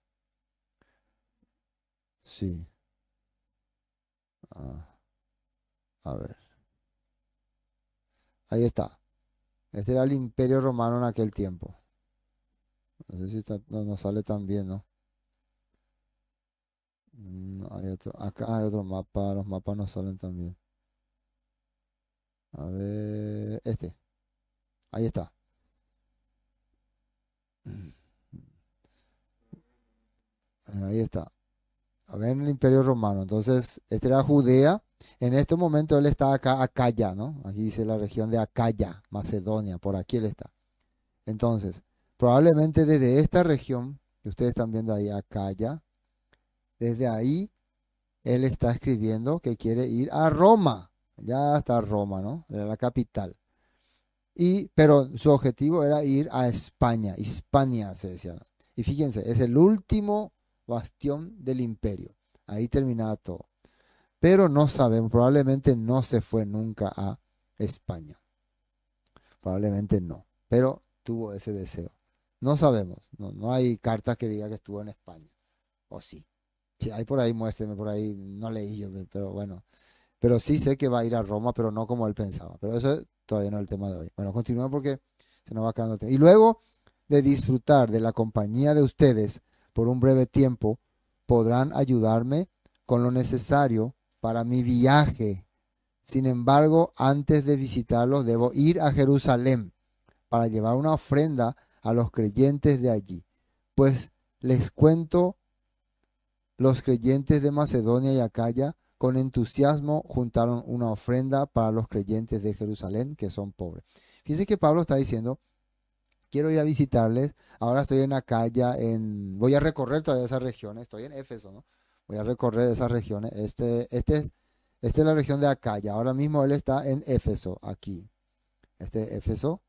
Sí. Ah, a ver. Ahí está. Este era el imperio romano en aquel tiempo. No sé si está, no, sale tan bien, ¿no? Mm, hay acá hay otro mapa, los mapas no salen tan bien. A ver, este. Ahí está. Ahí está en el Imperio Romano. Entonces, este era Judea. En este momento él está acá, Acaya, ¿no? Aquí dice la región de Acaya, Macedonia, por aquí él está. Entonces, probablemente desde esta región, que ustedes están viendo ahí, Acaya, desde ahí él está escribiendo que quiere ir a Roma. Ya hasta Roma, ¿no? Era la capital. Y, pero su objetivo era ir a España, Hispania se decía. Y fíjense, es el último bastión del imperio. Ahí terminaba todo. Pero no sabemos, probablemente no se fue nunca a España. Probablemente no, pero tuvo ese deseo. No sabemos, no, no hay cartas que diga que estuvo en España. O sí. Si hay por ahí, muéstreme por ahí, no leí yo, pero bueno. Pero sí sé que va a ir a Roma, pero no como él pensaba. Pero eso todavía no es el tema de hoy. Bueno, continuamos porque se nos va quedando el Y luego de disfrutar de la compañía de ustedes, por un breve tiempo, podrán ayudarme con lo necesario para mi viaje. Sin embargo, antes de visitarlos, debo ir a Jerusalén para llevar una ofrenda a los creyentes de allí, pues les cuento los creyentes de Macedonia y Acaya con entusiasmo juntaron una ofrenda para los creyentes de Jerusalén que son pobres. Fíjense que Pablo está diciendo, quiero ir a visitarles. Ahora estoy en Acaya, en, voy a recorrer todavía esas regiones, estoy en Éfeso, ¿no? Voy a recorrer esas regiones. Este, este, esta es la región de Acaya. Ahora mismo él está en Éfeso, aquí. Este Éfeso.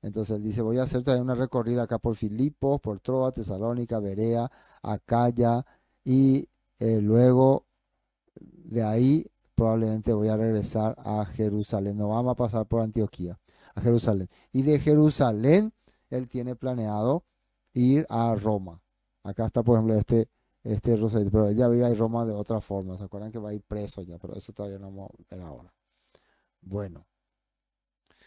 Entonces él dice, voy a hacer todavía una recorrida acá por Filipos, por Troa, Tesalónica, Berea, Acaya y eh, luego de ahí probablemente voy a regresar a Jerusalén. No vamos a pasar por Antioquía, a Jerusalén. Y de Jerusalén él tiene planeado ir a Roma. Acá está, por ejemplo, este, este Rosario, pero él ya veía a Roma de otra forma. ¿Se acuerdan que va a ir preso ya? Pero eso todavía no vamos a ver ahora. Bueno.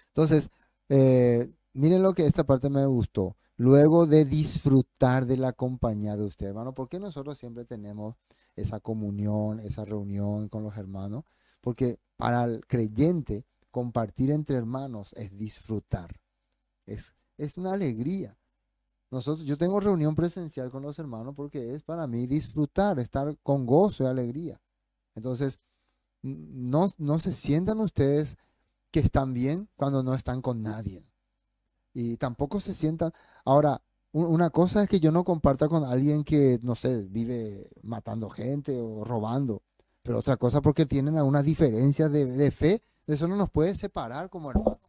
Entonces, eh, miren lo que esta parte me gustó. Luego de disfrutar de la compañía de usted, hermano, porque nosotros siempre tenemos esa comunión, esa reunión con los hermanos, porque para el creyente compartir entre hermanos es disfrutar, es es una alegría. Nosotros, yo tengo reunión presencial con los hermanos porque es para mí disfrutar, estar con gozo y alegría. Entonces, no, no se sientan ustedes que están bien cuando no están con nadie. Y tampoco se sientan. Ahora, una cosa es que yo no comparta con alguien que, no sé, vive matando gente o robando. Pero otra cosa porque tienen alguna diferencia de, de fe. Eso no nos puede separar como hermanos.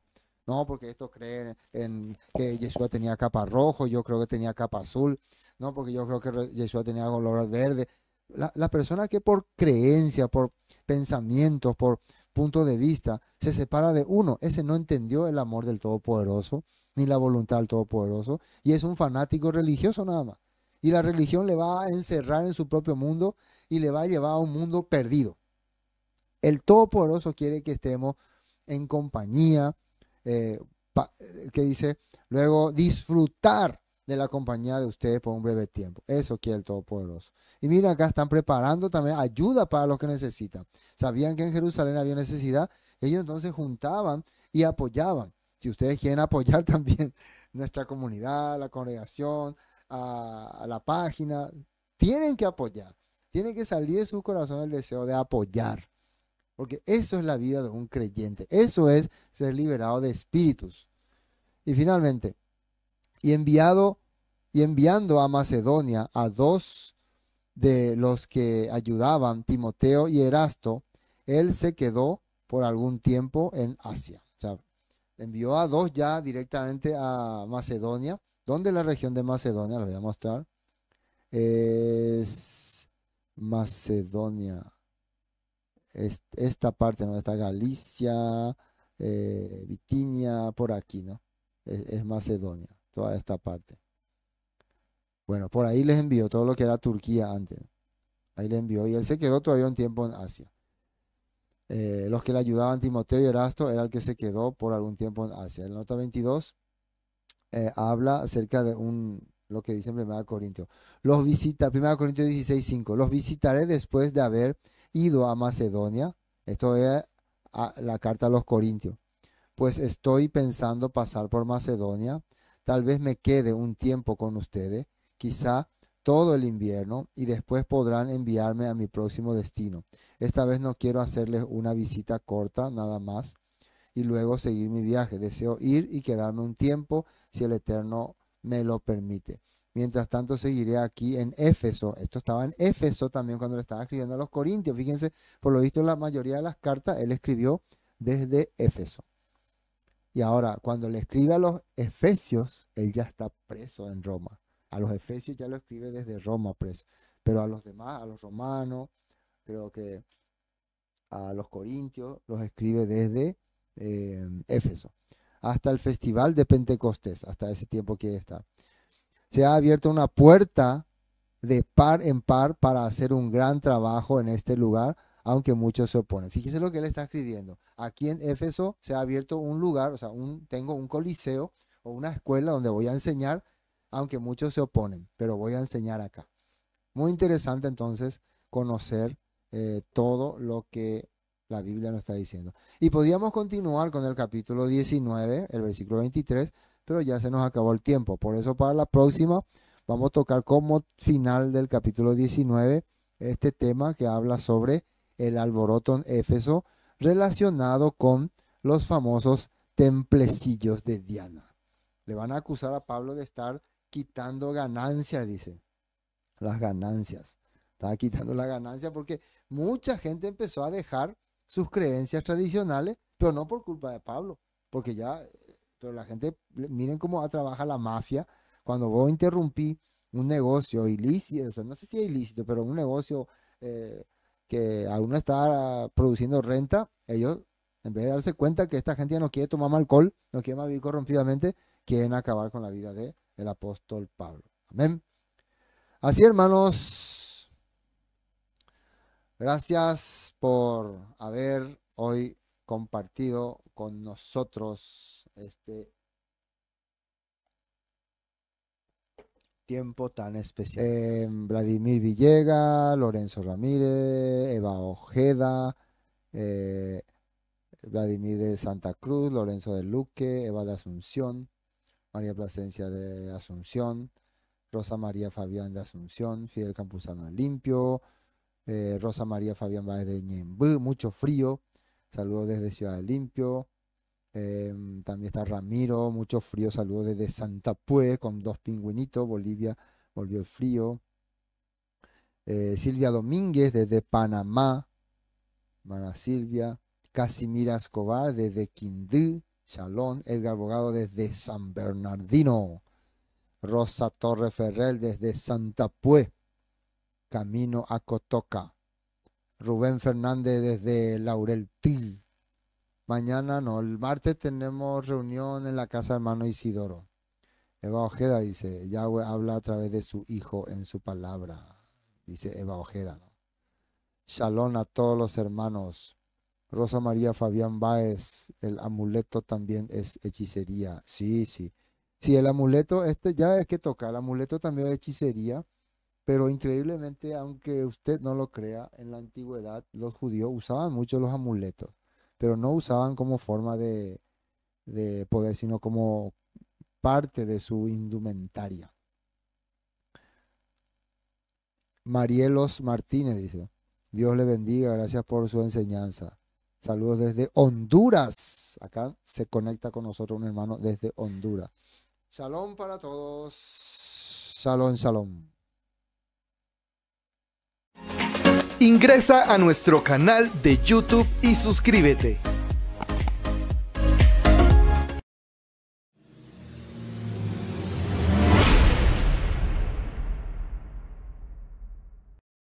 No, porque estos creen en que Yeshua tenía capa rojo, yo creo que tenía capa azul. No, porque yo creo que Yeshua tenía color verde. Las la persona que por creencia, por pensamientos, por punto de vista, se separa de uno, ese no entendió el amor del Todopoderoso, ni la voluntad del Todopoderoso, y es un fanático religioso nada más. Y la religión le va a encerrar en su propio mundo y le va a llevar a un mundo perdido. El Todopoderoso quiere que estemos en compañía, eh, eh, que dice, luego disfrutar de la compañía de ustedes por un breve tiempo. Eso quiere el Todopoderoso. Y mira, acá están preparando también ayuda para los que necesitan. Sabían que en Jerusalén había necesidad, ellos entonces juntaban y apoyaban. Si ustedes quieren apoyar también nuestra comunidad, la congregación, a, la página, tienen que apoyar. tienen que salir de su corazón el deseo de apoyar. Porque eso es la vida de un creyente. Eso es ser liberado de espíritus. Y finalmente, y enviado y enviando a Macedonia a dos de los que ayudaban, Timoteo y Erasto, él se quedó por algún tiempo en Asia. O sea, envió a dos ya directamente a Macedonia. ¿Dónde la región de Macedonia? Lo voy a mostrar. Es Macedonia esta parte, ¿no? Está Galicia, eh, por aquí, ¿no? Es, Macedonia, toda esta parte. Bueno, por ahí les envió todo lo que era Turquía antes. Ahí les envió y él se quedó todavía un tiempo en Asia. Eh, los que le ayudaban, Timoteo y Erasto, era el que se quedó por algún tiempo en Asia. El nota 22 eh, habla acerca de un, lo que dice en 1 Corintios. Los visita, 1 Corintios 16, 5. Los visitaré después de haber ido a Macedonia, esto es la carta a los Corintios, pues estoy pensando pasar por Macedonia, tal vez me quede un tiempo con ustedes, quizá todo el invierno, y después podrán enviarme a mi próximo destino. Esta vez no quiero hacerles una visita corta nada más y luego seguir mi viaje. Deseo ir y quedarme un tiempo si el Eterno me lo permite. Mientras tanto, seguiré aquí en Éfeso. Esto estaba en Éfeso también cuando le estaba escribiendo a los Corintios. Fíjense, por lo visto, la mayoría de las cartas él escribió desde Éfeso. Y ahora, cuando le escribe a los Efesios, él ya está preso en Roma. A los Efesios ya lo escribe desde Roma preso. Pero a los demás, a los romanos, creo que a los Corintios, los escribe desde eh, Éfeso. Hasta el festival de Pentecostés, hasta ese tiempo que está se ha abierto una puerta de par en par para hacer un gran trabajo en este lugar, aunque muchos se oponen. Fíjese lo que él está escribiendo. Aquí en Éfeso se ha abierto un lugar, o sea, un, tengo un coliseo o una escuela donde voy a enseñar, aunque muchos se oponen, pero voy a enseñar acá. Muy interesante entonces conocer eh, todo lo que la Biblia nos está diciendo. Y podríamos continuar con el capítulo 19, el versículo 23, pero ya se nos acabó el tiempo. Por eso para la próxima vamos a tocar como final del capítulo 19 este tema que habla sobre el alboroto en Éfeso relacionado con los famosos templecillos de Diana. Le van a acusar a Pablo de estar quitando ganancias, dice. Las ganancias. Estaba quitando la ganancia porque mucha gente empezó a dejar sus creencias tradicionales, pero no por culpa de Pablo, porque ya pero la gente, miren cómo trabaja la mafia. Cuando vos interrumpí un negocio ilícito, no sé si es ilícito, pero un negocio eh, que aún no está produciendo renta, ellos, en vez de darse cuenta que esta gente ya no quiere tomar más alcohol, no quiere más vivir corrompidamente, quieren acabar con la vida del el apóstol Pablo. Amén. Así, hermanos, gracias por haber hoy compartido con nosotros este tiempo tan especial. Eh, eh, Vladimir Villega, Lorenzo Ramírez, Eva Ojeda, eh, Vladimir de Santa Cruz, Lorenzo de Luque, Eva de Asunción, María Plasencia de Asunción, Rosa María Fabián de Asunción, Fidel Campuzano Limpio, Rosa María Fabián Báez de Ñembú, mucho frío, Saludos desde Ciudad Limpio. Em, también está Ramiro, mucho frío. Saludos desde Santa Pue con dos pingüinitos. Bolivia volvió el frío. Eh, Silvia Domínguez desde Panamá. Mana Silvia. Casimira Escobar desde Quindú. Shalom. Edgar Bogado desde San Bernardino. Rosa Torre Ferrer desde Santa Pue. Camino a Cotoca. Rubén Fernández desde Laurel TIL. Mañana no, el martes tenemos reunión en la casa hermano Isidoro. Eva Ojeda dice, Yahweh habla a través de su hijo en su palabra. Dice Eva Ojeda. ¿no? Shalom a todos los hermanos. Rosa María Fabián Báez, el amuleto también es hechicería. Sí, sí. Sí, el amuleto, este ya es que toca, el amuleto también es hechicería pero increíblemente, aunque usted no lo crea, en la antigüedad los judíos usaban mucho los amuletos, pero no usaban como forma de, poder, sino como parte de su indumentaria. Marielos Martínez dice, Dios le bendiga, gracias por su enseñanza. Saludos desde Honduras. Acá se conecta con nosotros un hermano desde Honduras. Salón para todos. Salón, salón. Ingresa a nuestro canal de YouTube y suscríbete.